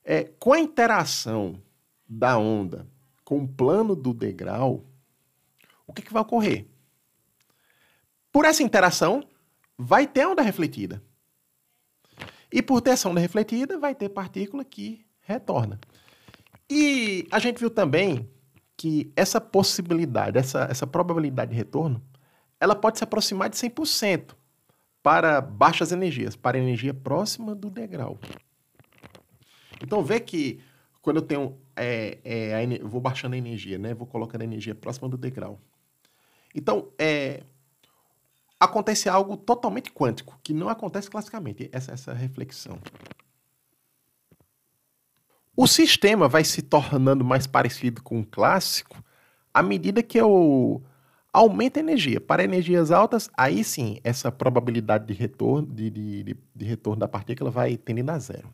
Speaker 1: É, com a interação da onda com o plano do degrau, o que, que vai ocorrer? Por essa interação, vai ter onda refletida. E por ter essa onda refletida, vai ter partícula que retorna. E a gente viu também que essa possibilidade, essa, essa probabilidade de retorno, ela pode se aproximar de 100% para baixas energias, para energia próxima do degrau. Então vê que quando eu tenho é, é, a, vou baixando a energia, né? Vou colocando a energia próxima do degrau. Então é, acontece algo totalmente quântico, que não acontece classicamente, essa, essa reflexão. O sistema vai se tornando mais parecido com o clássico à medida que eu aumento a energia. Para energias altas, aí sim, essa probabilidade de retorno, de, de, de retorno da partícula vai tendendo a zero.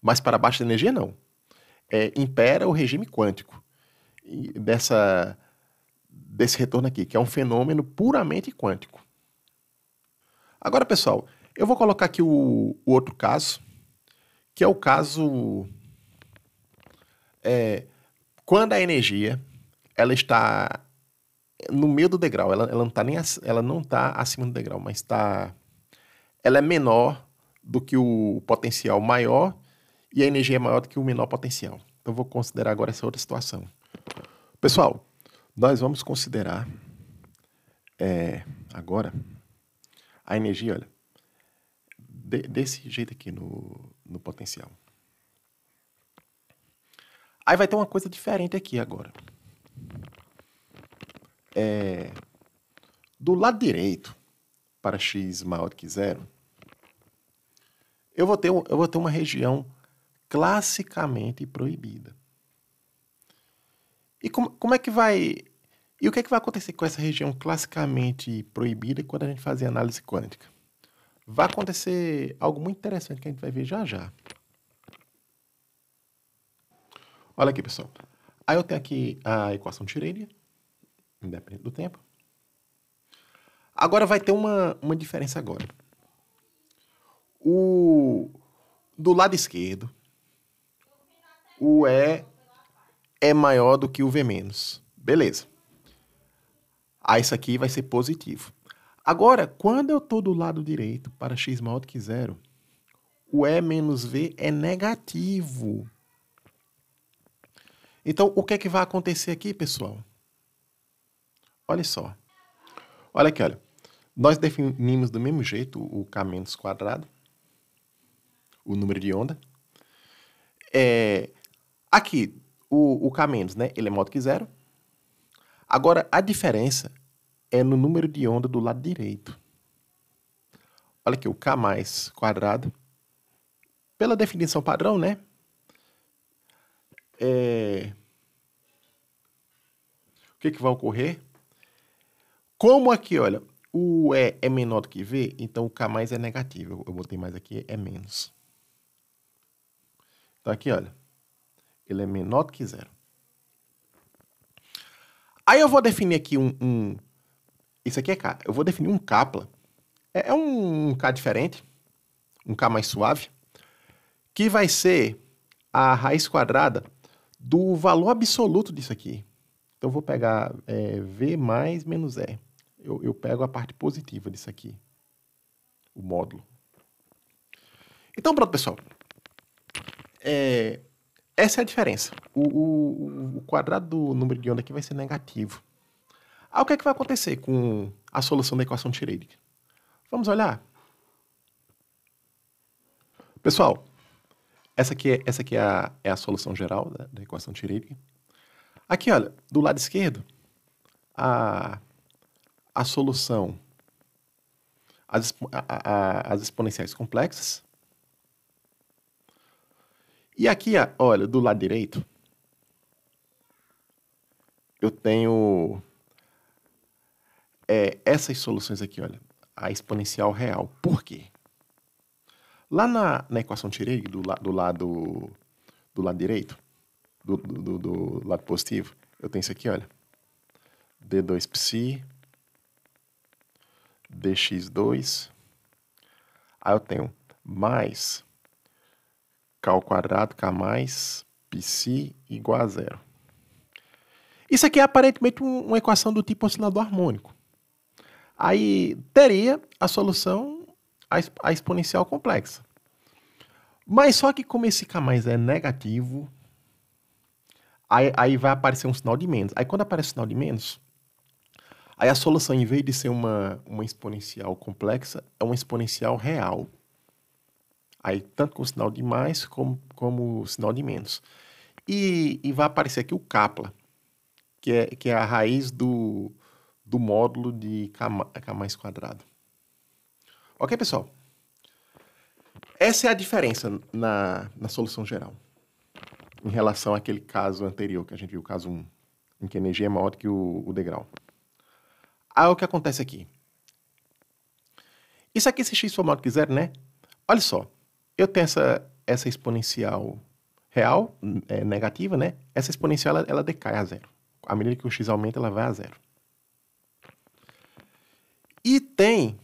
Speaker 1: Mas para baixa energia, não. É, impera o regime quântico dessa desse retorno aqui, que é um fenômeno puramente quântico. Agora, pessoal, eu vou colocar aqui o, o outro caso, que é o caso é, quando a energia ela está no meio do degrau, ela, ela não está nem ela não tá acima do degrau, mas está ela é menor do que o potencial maior e a energia é maior do que o menor potencial. Então vou considerar agora essa outra situação. Pessoal, nós vamos considerar é, agora a energia, olha, de, desse jeito aqui no, no potencial. Aí vai ter uma coisa diferente aqui agora. É, do lado direito, para x maior que zero, eu vou ter, eu vou ter uma região classicamente proibida. E como, como é que vai. E o que é que vai acontecer com essa região classicamente proibida quando a gente fazer análise quântica? Vai acontecer algo muito interessante que a gente vai ver já já. Olha aqui, pessoal. Aí eu tenho aqui a equação de Schrödinger, independente do tempo. Agora vai ter uma, uma diferença agora. O, do lado esquerdo, o E é maior do que o V-. menos, Beleza. Ah, isso aqui vai ser positivo. Agora, quando eu estou do lado direito para x maior do que zero, o E menos V é negativo. Então, o que é que vai acontecer aqui, pessoal? Olha só. Olha aqui, olha. Nós definimos do mesmo jeito o K menos quadrado, o número de onda. É, aqui, o, o K-, né? Ele é maior do que zero. Agora, a diferença é no número de onda do lado direito. Olha aqui, o K mais quadrado. Pela definição padrão, né? É... O que, que vai ocorrer? Como aqui, olha, o E é menor do que V, então o K mais é negativo. Eu botei mais aqui, é menos. Então aqui, olha. Ele é menor do que zero. Aí eu vou definir aqui um, um. isso aqui é K. Eu vou definir um Kapla. É, é um, um K diferente. Um K mais suave. Que vai ser a raiz quadrada do valor absoluto disso aqui. Então eu vou pegar é, V mais menos e Eu, eu pego a parte positiva disso aqui. O módulo. Então pronto, pessoal. É, essa é a diferença. O, o, o quadrado do número de onda aqui vai ser negativo. ah, o que, é que vai acontecer com a solução da equação tirídica? Vamos olhar. Pessoal, essa aqui é, essa aqui é, a, é a solução geral da, da equação tirídica. Aqui, olha, do lado esquerdo, a, a solução, as, a, a, as exponenciais complexas, e aqui, olha, do lado direito, eu tenho é, essas soluções aqui, olha, a exponencial real. Por quê? Lá na, na equação tirei, do, do, lado, do lado direito, do, do, do, lado positivo, eu tenho isso aqui, olha. D2psi, dx2, aí eu tenho mais k ao quadrado, k mais psi igual a zero. Isso aqui é aparentemente uma equação do tipo oscilador harmônico. Aí teria a solução a exponencial complexa. Mas só que como esse k mais é negativo, aí, aí vai aparecer um sinal de menos. Aí quando aparece o sinal de menos, Aí a solução, em vez de ser uma, uma exponencial complexa, é uma exponencial real. Aí, tanto com sinal de mais como, como sinal de menos. E, e vai aparecer aqui o capla, que é, que é a raiz do, do módulo de K, K mais quadrado. Ok, pessoal? Essa é a diferença na, na solução geral em relação àquele caso anterior que a gente viu, o caso 1, em que a energia é maior do que o, o degrau. Aí o que acontece aqui? Isso aqui, se x for maior que zero, né? Olha só, eu tenho essa, essa exponencial real, hum, é, negativa, né? Essa exponencial, ela, ela decai a zero. À medida que o x aumenta, ela vai a zero. E tem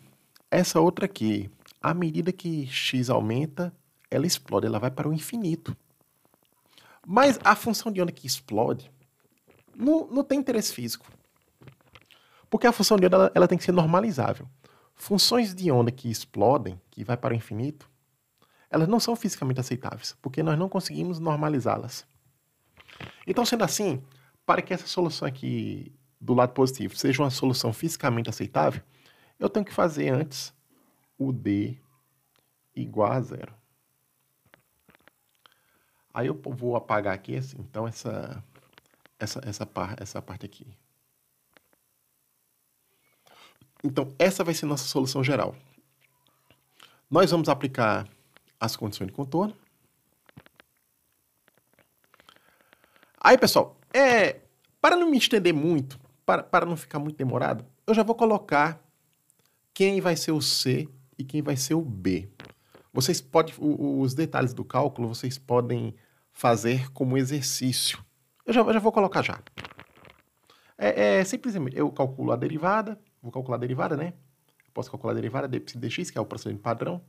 Speaker 1: essa outra aqui. À medida que x aumenta, ela explode, ela vai para o infinito. Mas a função de onda que explode não, não tem interesse físico. Porque a função de onda ela, ela tem que ser normalizável. Funções de onda que explodem, que vai para o infinito, elas não são fisicamente aceitáveis, porque nós não conseguimos normalizá-las. Então, sendo assim, para que essa solução aqui do lado positivo seja uma solução fisicamente aceitável, eu tenho que fazer antes o D igual a zero. Aí eu vou apagar aqui, então, essa, essa, essa, par, essa parte aqui. Então, essa vai ser nossa solução geral. Nós vamos aplicar as condições de contorno. Aí, pessoal, é, para não me estender muito, para, para não ficar muito demorado, eu já vou colocar quem vai ser o C e quem vai ser o B. Vocês podem, os detalhes do cálculo, vocês podem fazer como exercício. Eu já, eu já vou colocar já. É, é, simplesmente, eu calculo a derivada, vou calcular a derivada, né? posso calcular a derivada de dx, que é o procedimento padrão.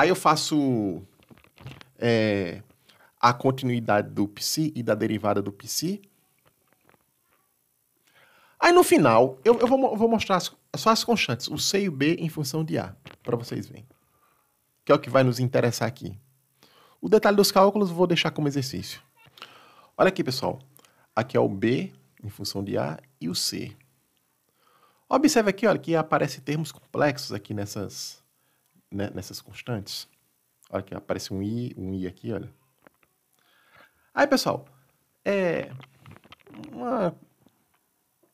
Speaker 1: Aí eu faço é, a continuidade do psi e da derivada do psi. Aí no final, eu, eu vou, vou, mostrar as, só as constantes, o C e o B em função de A, para vocês verem. Que é o que vai nos interessar aqui. O detalhe dos cálculos eu vou deixar como exercício. Olha aqui, pessoal. Aqui é o B em função de A e o C. Observe aqui olha, que aparecem termos complexos aqui nessas, né, nessas constantes. Olha aqui, aparece um i, um i aqui, olha. Aí, pessoal, é uma,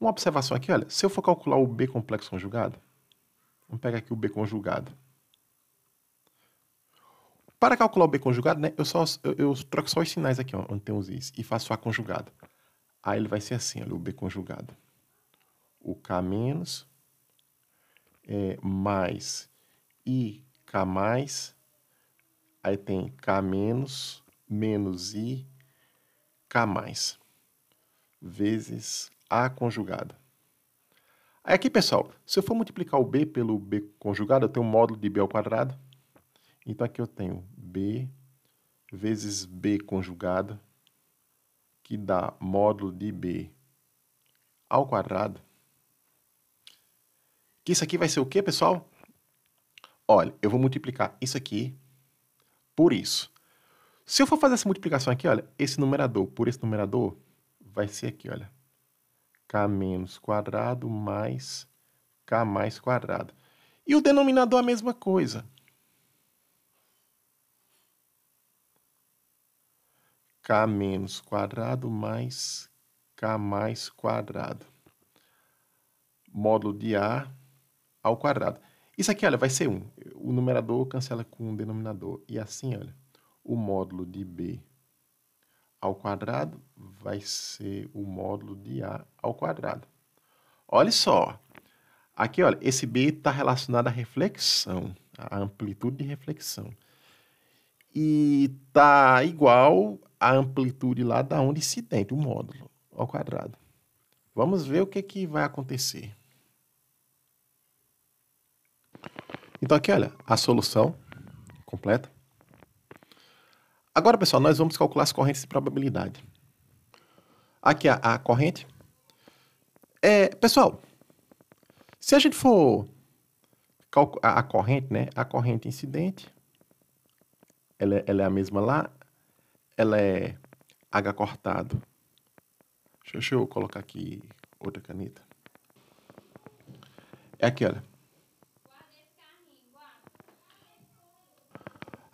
Speaker 1: uma observação aqui, olha. Se eu for calcular o b complexo conjugado, vamos pegar aqui o b conjugado. Para calcular o b conjugado, né, eu, só, eu, eu troco só os sinais aqui, ó, onde tem os i's, e faço a conjugada. Aí ele vai ser assim, olha, o b conjugado. O k menos é, mais I, K+, aí tem K-, menos menos I, K+, vezes A conjugada. Aí aqui, pessoal, se eu for multiplicar o B pelo B conjugado, eu tenho um módulo de B ao quadrado. Então aqui eu tenho B vezes B conjugado, que dá módulo de B ao quadrado. Que isso aqui vai ser o quê, pessoal? olha, eu vou multiplicar isso aqui por isso. Se eu for fazer essa multiplicação aqui, olha, esse numerador por esse numerador vai ser aqui, olha. K menos quadrado mais K mais quadrado. E o denominador a mesma coisa. K menos quadrado mais K mais quadrado. Módulo de A ao quadrado. Isso aqui, olha, vai ser 1. O numerador cancela com o denominador. E assim, olha, o módulo de b ao quadrado vai ser o módulo de a ao quadrado. Olha só. Aqui, olha, esse b está relacionado à reflexão, à amplitude de reflexão. E está igual à amplitude lá da onde incidente, o módulo ao quadrado. Vamos ver o que, que vai acontecer. Então aqui, olha, a solução completa. Agora, pessoal, nós vamos calcular as correntes de probabilidade. Aqui a, a corrente. É, pessoal, se a gente for a, a corrente, né? A corrente incidente, ela, é, ela é a mesma lá. Ela é H cortado. Deixa, deixa eu colocar aqui outra caneta. É aqui, olha.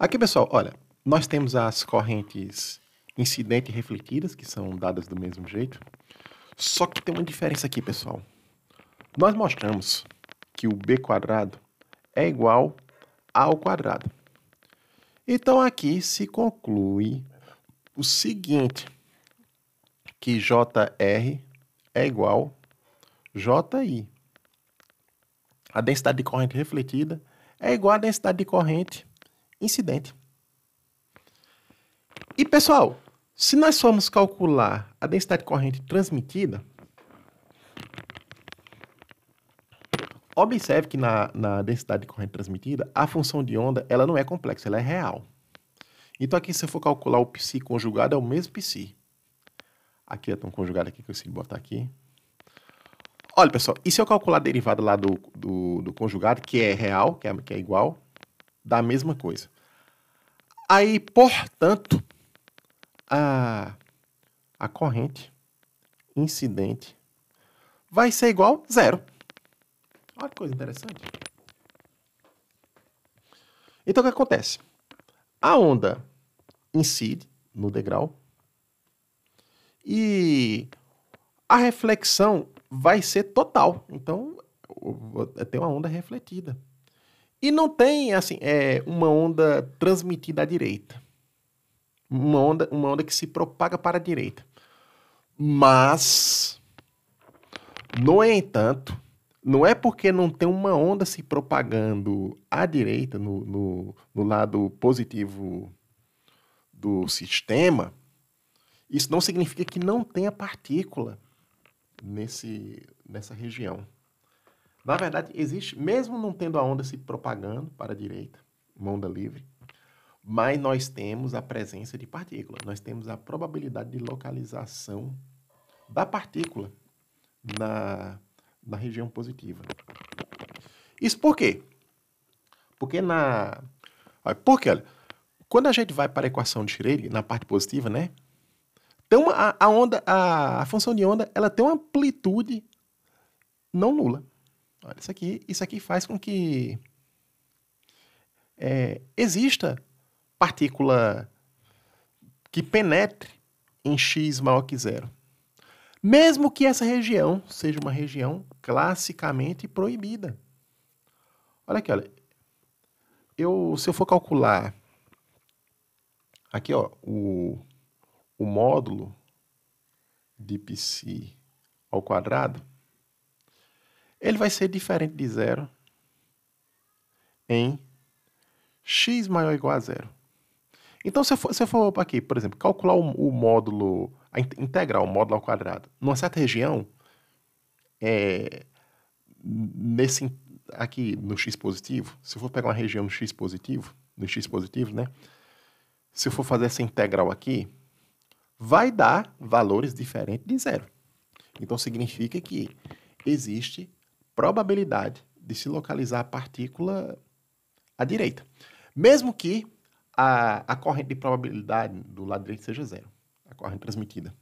Speaker 1: Aqui, pessoal, olha, nós temos as correntes incidente e refletidas, que são dadas do mesmo jeito. Só que tem uma diferença aqui, pessoal. Nós mostramos que o b quadrado é igual ao quadrado. Então aqui se conclui o seguinte, que JR é igual JI. A densidade de corrente refletida é igual à densidade de corrente incidente. E pessoal, se nós formos calcular a densidade de corrente transmitida, observe que na, na densidade de corrente transmitida, a função de onda ela não é complexa, ela é real. Então aqui se eu for calcular o psi conjugado, é o mesmo psi. Aqui é tão conjugado aqui que eu consigo botar aqui. Olha, pessoal, e se eu calcular a derivada lá do, do, do conjugado, que é real, que é, que é igual, da mesma coisa. Aí, portanto, a, a corrente incidente vai ser igual a zero. Olha que coisa interessante. Então, o que acontece? A onda incide no degrau e a reflexão vai ser total. Então, tem uma onda refletida. E não tem, assim, é, uma onda transmitida à direita. Uma onda, uma onda que se propaga para a direita. Mas, no entanto, não é porque não tem uma onda se propagando à direita, no, no, no lado positivo do sistema, isso não significa que não tenha partícula nesse, nessa região. Na verdade, existe, mesmo não tendo a onda se propagando para a direita, uma onda livre, mas nós temos a presença de partícula, nós temos a probabilidade de localização da partícula na, na região positiva. Isso por quê? Porque na. Porque, olha, quando a gente vai para a equação de Schrödinger, na parte positiva, né? Então, a, a onda, a, a função de onda, ela tem uma amplitude não nula. Olha, isso aqui, isso aqui faz com que é, exista partícula que penetre em x maior que zero. Mesmo que essa região seja uma região classicamente proibida. Olha aqui, olha. Eu, se eu for calcular aqui, ó, o, o módulo de psi ao quadrado, ele vai ser diferente de zero em x maior ou igual a zero. Então, se eu for, se eu for aqui, por exemplo, calcular o, o módulo, a integral, o módulo ao quadrado, numa certa região, é, nesse, aqui no x positivo, se eu for pegar uma região no x positivo, no x positivo, né? Se eu for fazer essa integral aqui, vai dar valores diferentes de zero. Então, significa que existe probabilidade de se localizar a partícula à direita. Mesmo que a, a corrente de probabilidade do lado direito seja zero, a corrente transmitida.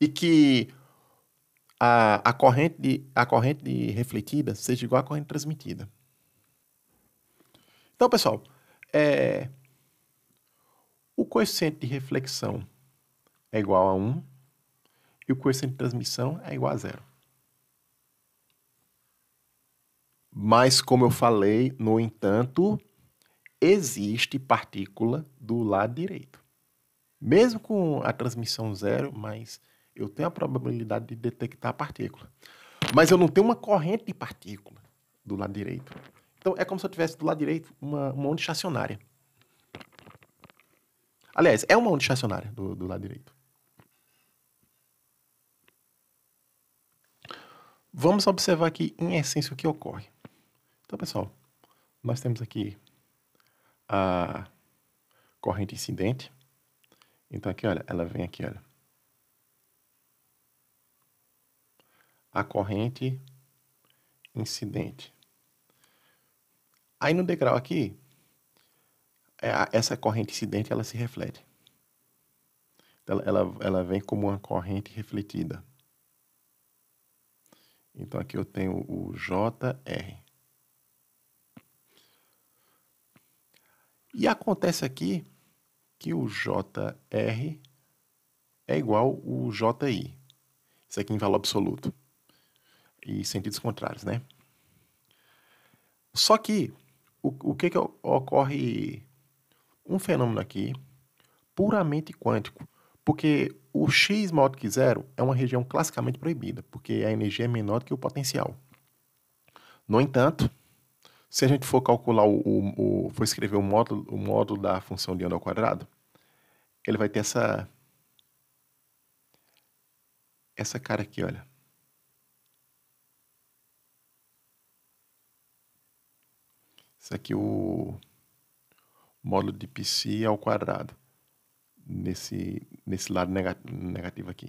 Speaker 1: E que a, a, corrente, de, a corrente de refletida seja igual à corrente transmitida. Então, pessoal, é, o coeficiente de reflexão é igual a 1 e o coeficiente de transmissão é igual a zero. Mas, como eu falei, no entanto, existe partícula do lado direito. Mesmo com a transmissão zero, mas eu tenho a probabilidade de detectar a partícula. Mas eu não tenho uma corrente de partícula do lado direito. Então, é como se eu tivesse do lado direito uma, uma onda estacionária. Aliás, é uma onda estacionária do, do lado direito. Vamos observar aqui, em essência, o que ocorre. Então, pessoal, nós temos aqui a corrente incidente. Então, aqui, olha, ela vem aqui, olha. A corrente incidente. Aí, no degrau aqui, é essa corrente incidente, ela se reflete. Ela, então, ela, ela vem como uma corrente refletida. Então aqui eu tenho o JR. E acontece aqui que o JR é igual o JI. Isso aqui em valor absoluto. E sentidos contrários, né? Só que o, o que, que ocorre? Um fenômeno aqui puramente quântico. Porque o x maior do que zero é uma região classicamente proibida, porque a energia é menor do que o potencial. No entanto, se a gente for calcular o, o, o for escrever o módulo, o módulo da função de onda ao quadrado, ele vai ter essa essa cara aqui, olha. Isso aqui é o módulo de psi ao quadrado nesse, nesse lado negativo aqui.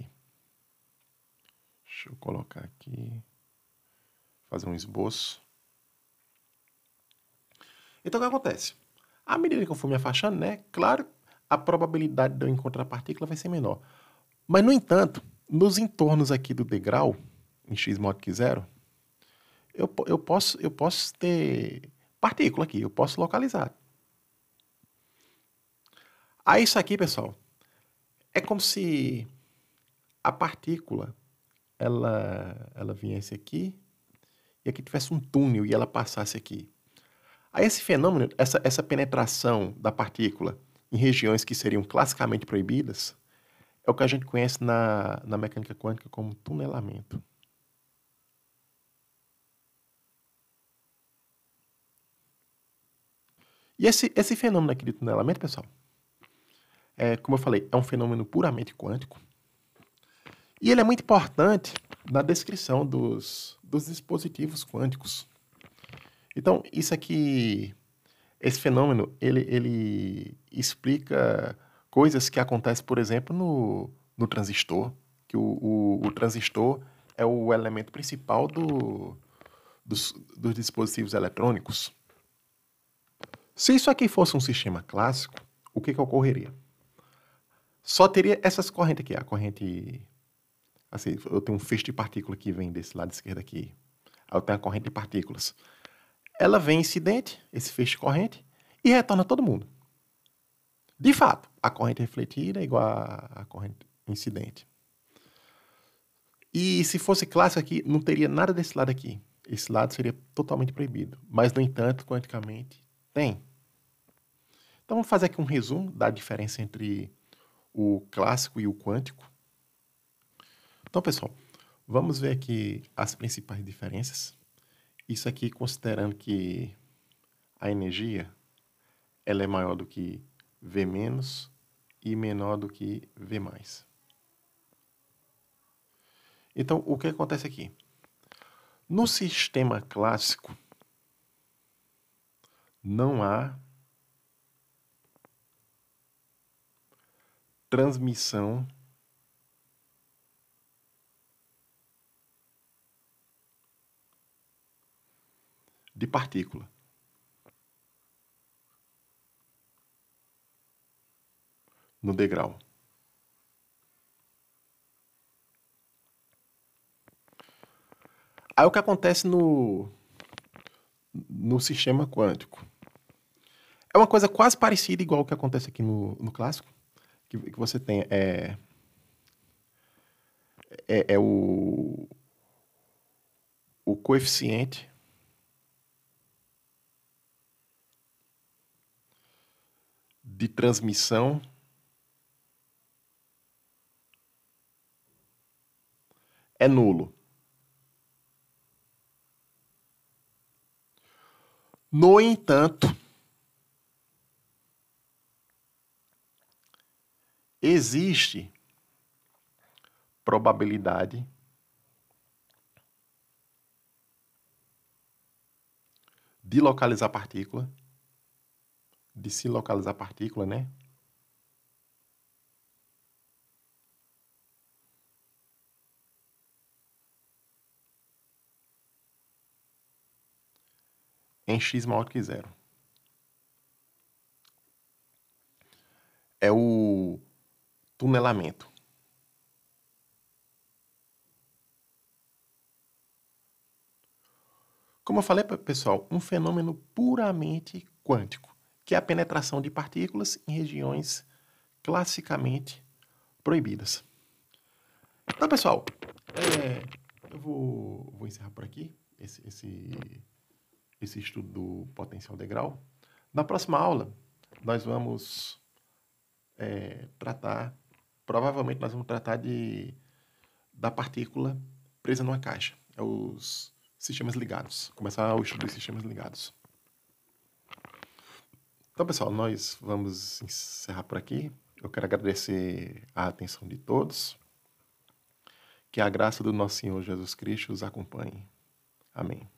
Speaker 1: Deixa eu colocar aqui, fazer um esboço. Então, o que acontece? À medida que eu for me afastando, né? Claro, a probabilidade de eu encontrar a partícula vai ser menor. Mas, no entanto, nos entornos aqui do degrau, em x mod que zero, eu, eu, posso, eu posso ter partícula aqui, eu posso localizar. Aí ah, isso aqui, pessoal, é como se a partícula ela, ela viesse aqui e aqui tivesse um túnel e ela passasse aqui. Aí esse fenômeno, essa, essa penetração da partícula em regiões que seriam classicamente proibidas, é o que a gente conhece na, na mecânica quântica como tunelamento. E esse, esse fenômeno aqui de tunelamento, pessoal, é, como eu falei, é um fenômeno puramente quântico. E ele é muito importante na descrição dos, dos dispositivos quânticos. Então, isso aqui, esse fenômeno, ele, ele explica coisas que acontecem, por exemplo, no, no transistor, que o, o, o transistor é o elemento principal do, dos, dos dispositivos eletrônicos. Se isso aqui fosse um sistema clássico, o que, que ocorreria? Só teria essas correntes aqui. A corrente. Assim, eu tenho um feixe de partícula que vem desse lado esquerdo aqui. Aí eu tenho a corrente de partículas. Ela vem incidente, esse feixe de corrente, e retorna todo mundo. De fato, a corrente refletida é igual à corrente incidente. E se fosse clássico aqui, não teria nada desse lado aqui. Esse lado seria totalmente proibido. Mas, no entanto, quanticamente, tem. Então, vamos fazer aqui um resumo da diferença entre o clássico e o quântico. Então, pessoal, vamos ver aqui as principais diferenças. Isso aqui considerando que a energia ela é maior do que V menos e menor do que V mais. Então, o que acontece aqui? No sistema clássico, não há transmissão de partícula. No degrau. Aí o que acontece no, no sistema quântico? É uma coisa quase parecida igual o que acontece aqui no, no clássico que, que você tem é, é, é o, o coeficiente de transmissão é nulo. No entanto, existe probabilidade de localizar partícula, de se localizar partícula, né? em x maior que zero. É o tunelamento. Como eu falei, pessoal, um fenômeno puramente quântico, que é a penetração de partículas em regiões classicamente proibidas. Então, pessoal, é, eu vou, vou, encerrar por aqui esse, esse, esse estudo do potencial degrau. Na próxima aula, nós vamos é, tratar provavelmente nós vamos tratar de, da partícula presa numa caixa. É os sistemas ligados. Começar o estudo dos sistemas ligados. Então, pessoal, nós vamos encerrar por aqui. Eu quero agradecer a atenção de todos. Que a graça do nosso Senhor Jesus Cristo os acompanhe. Amém.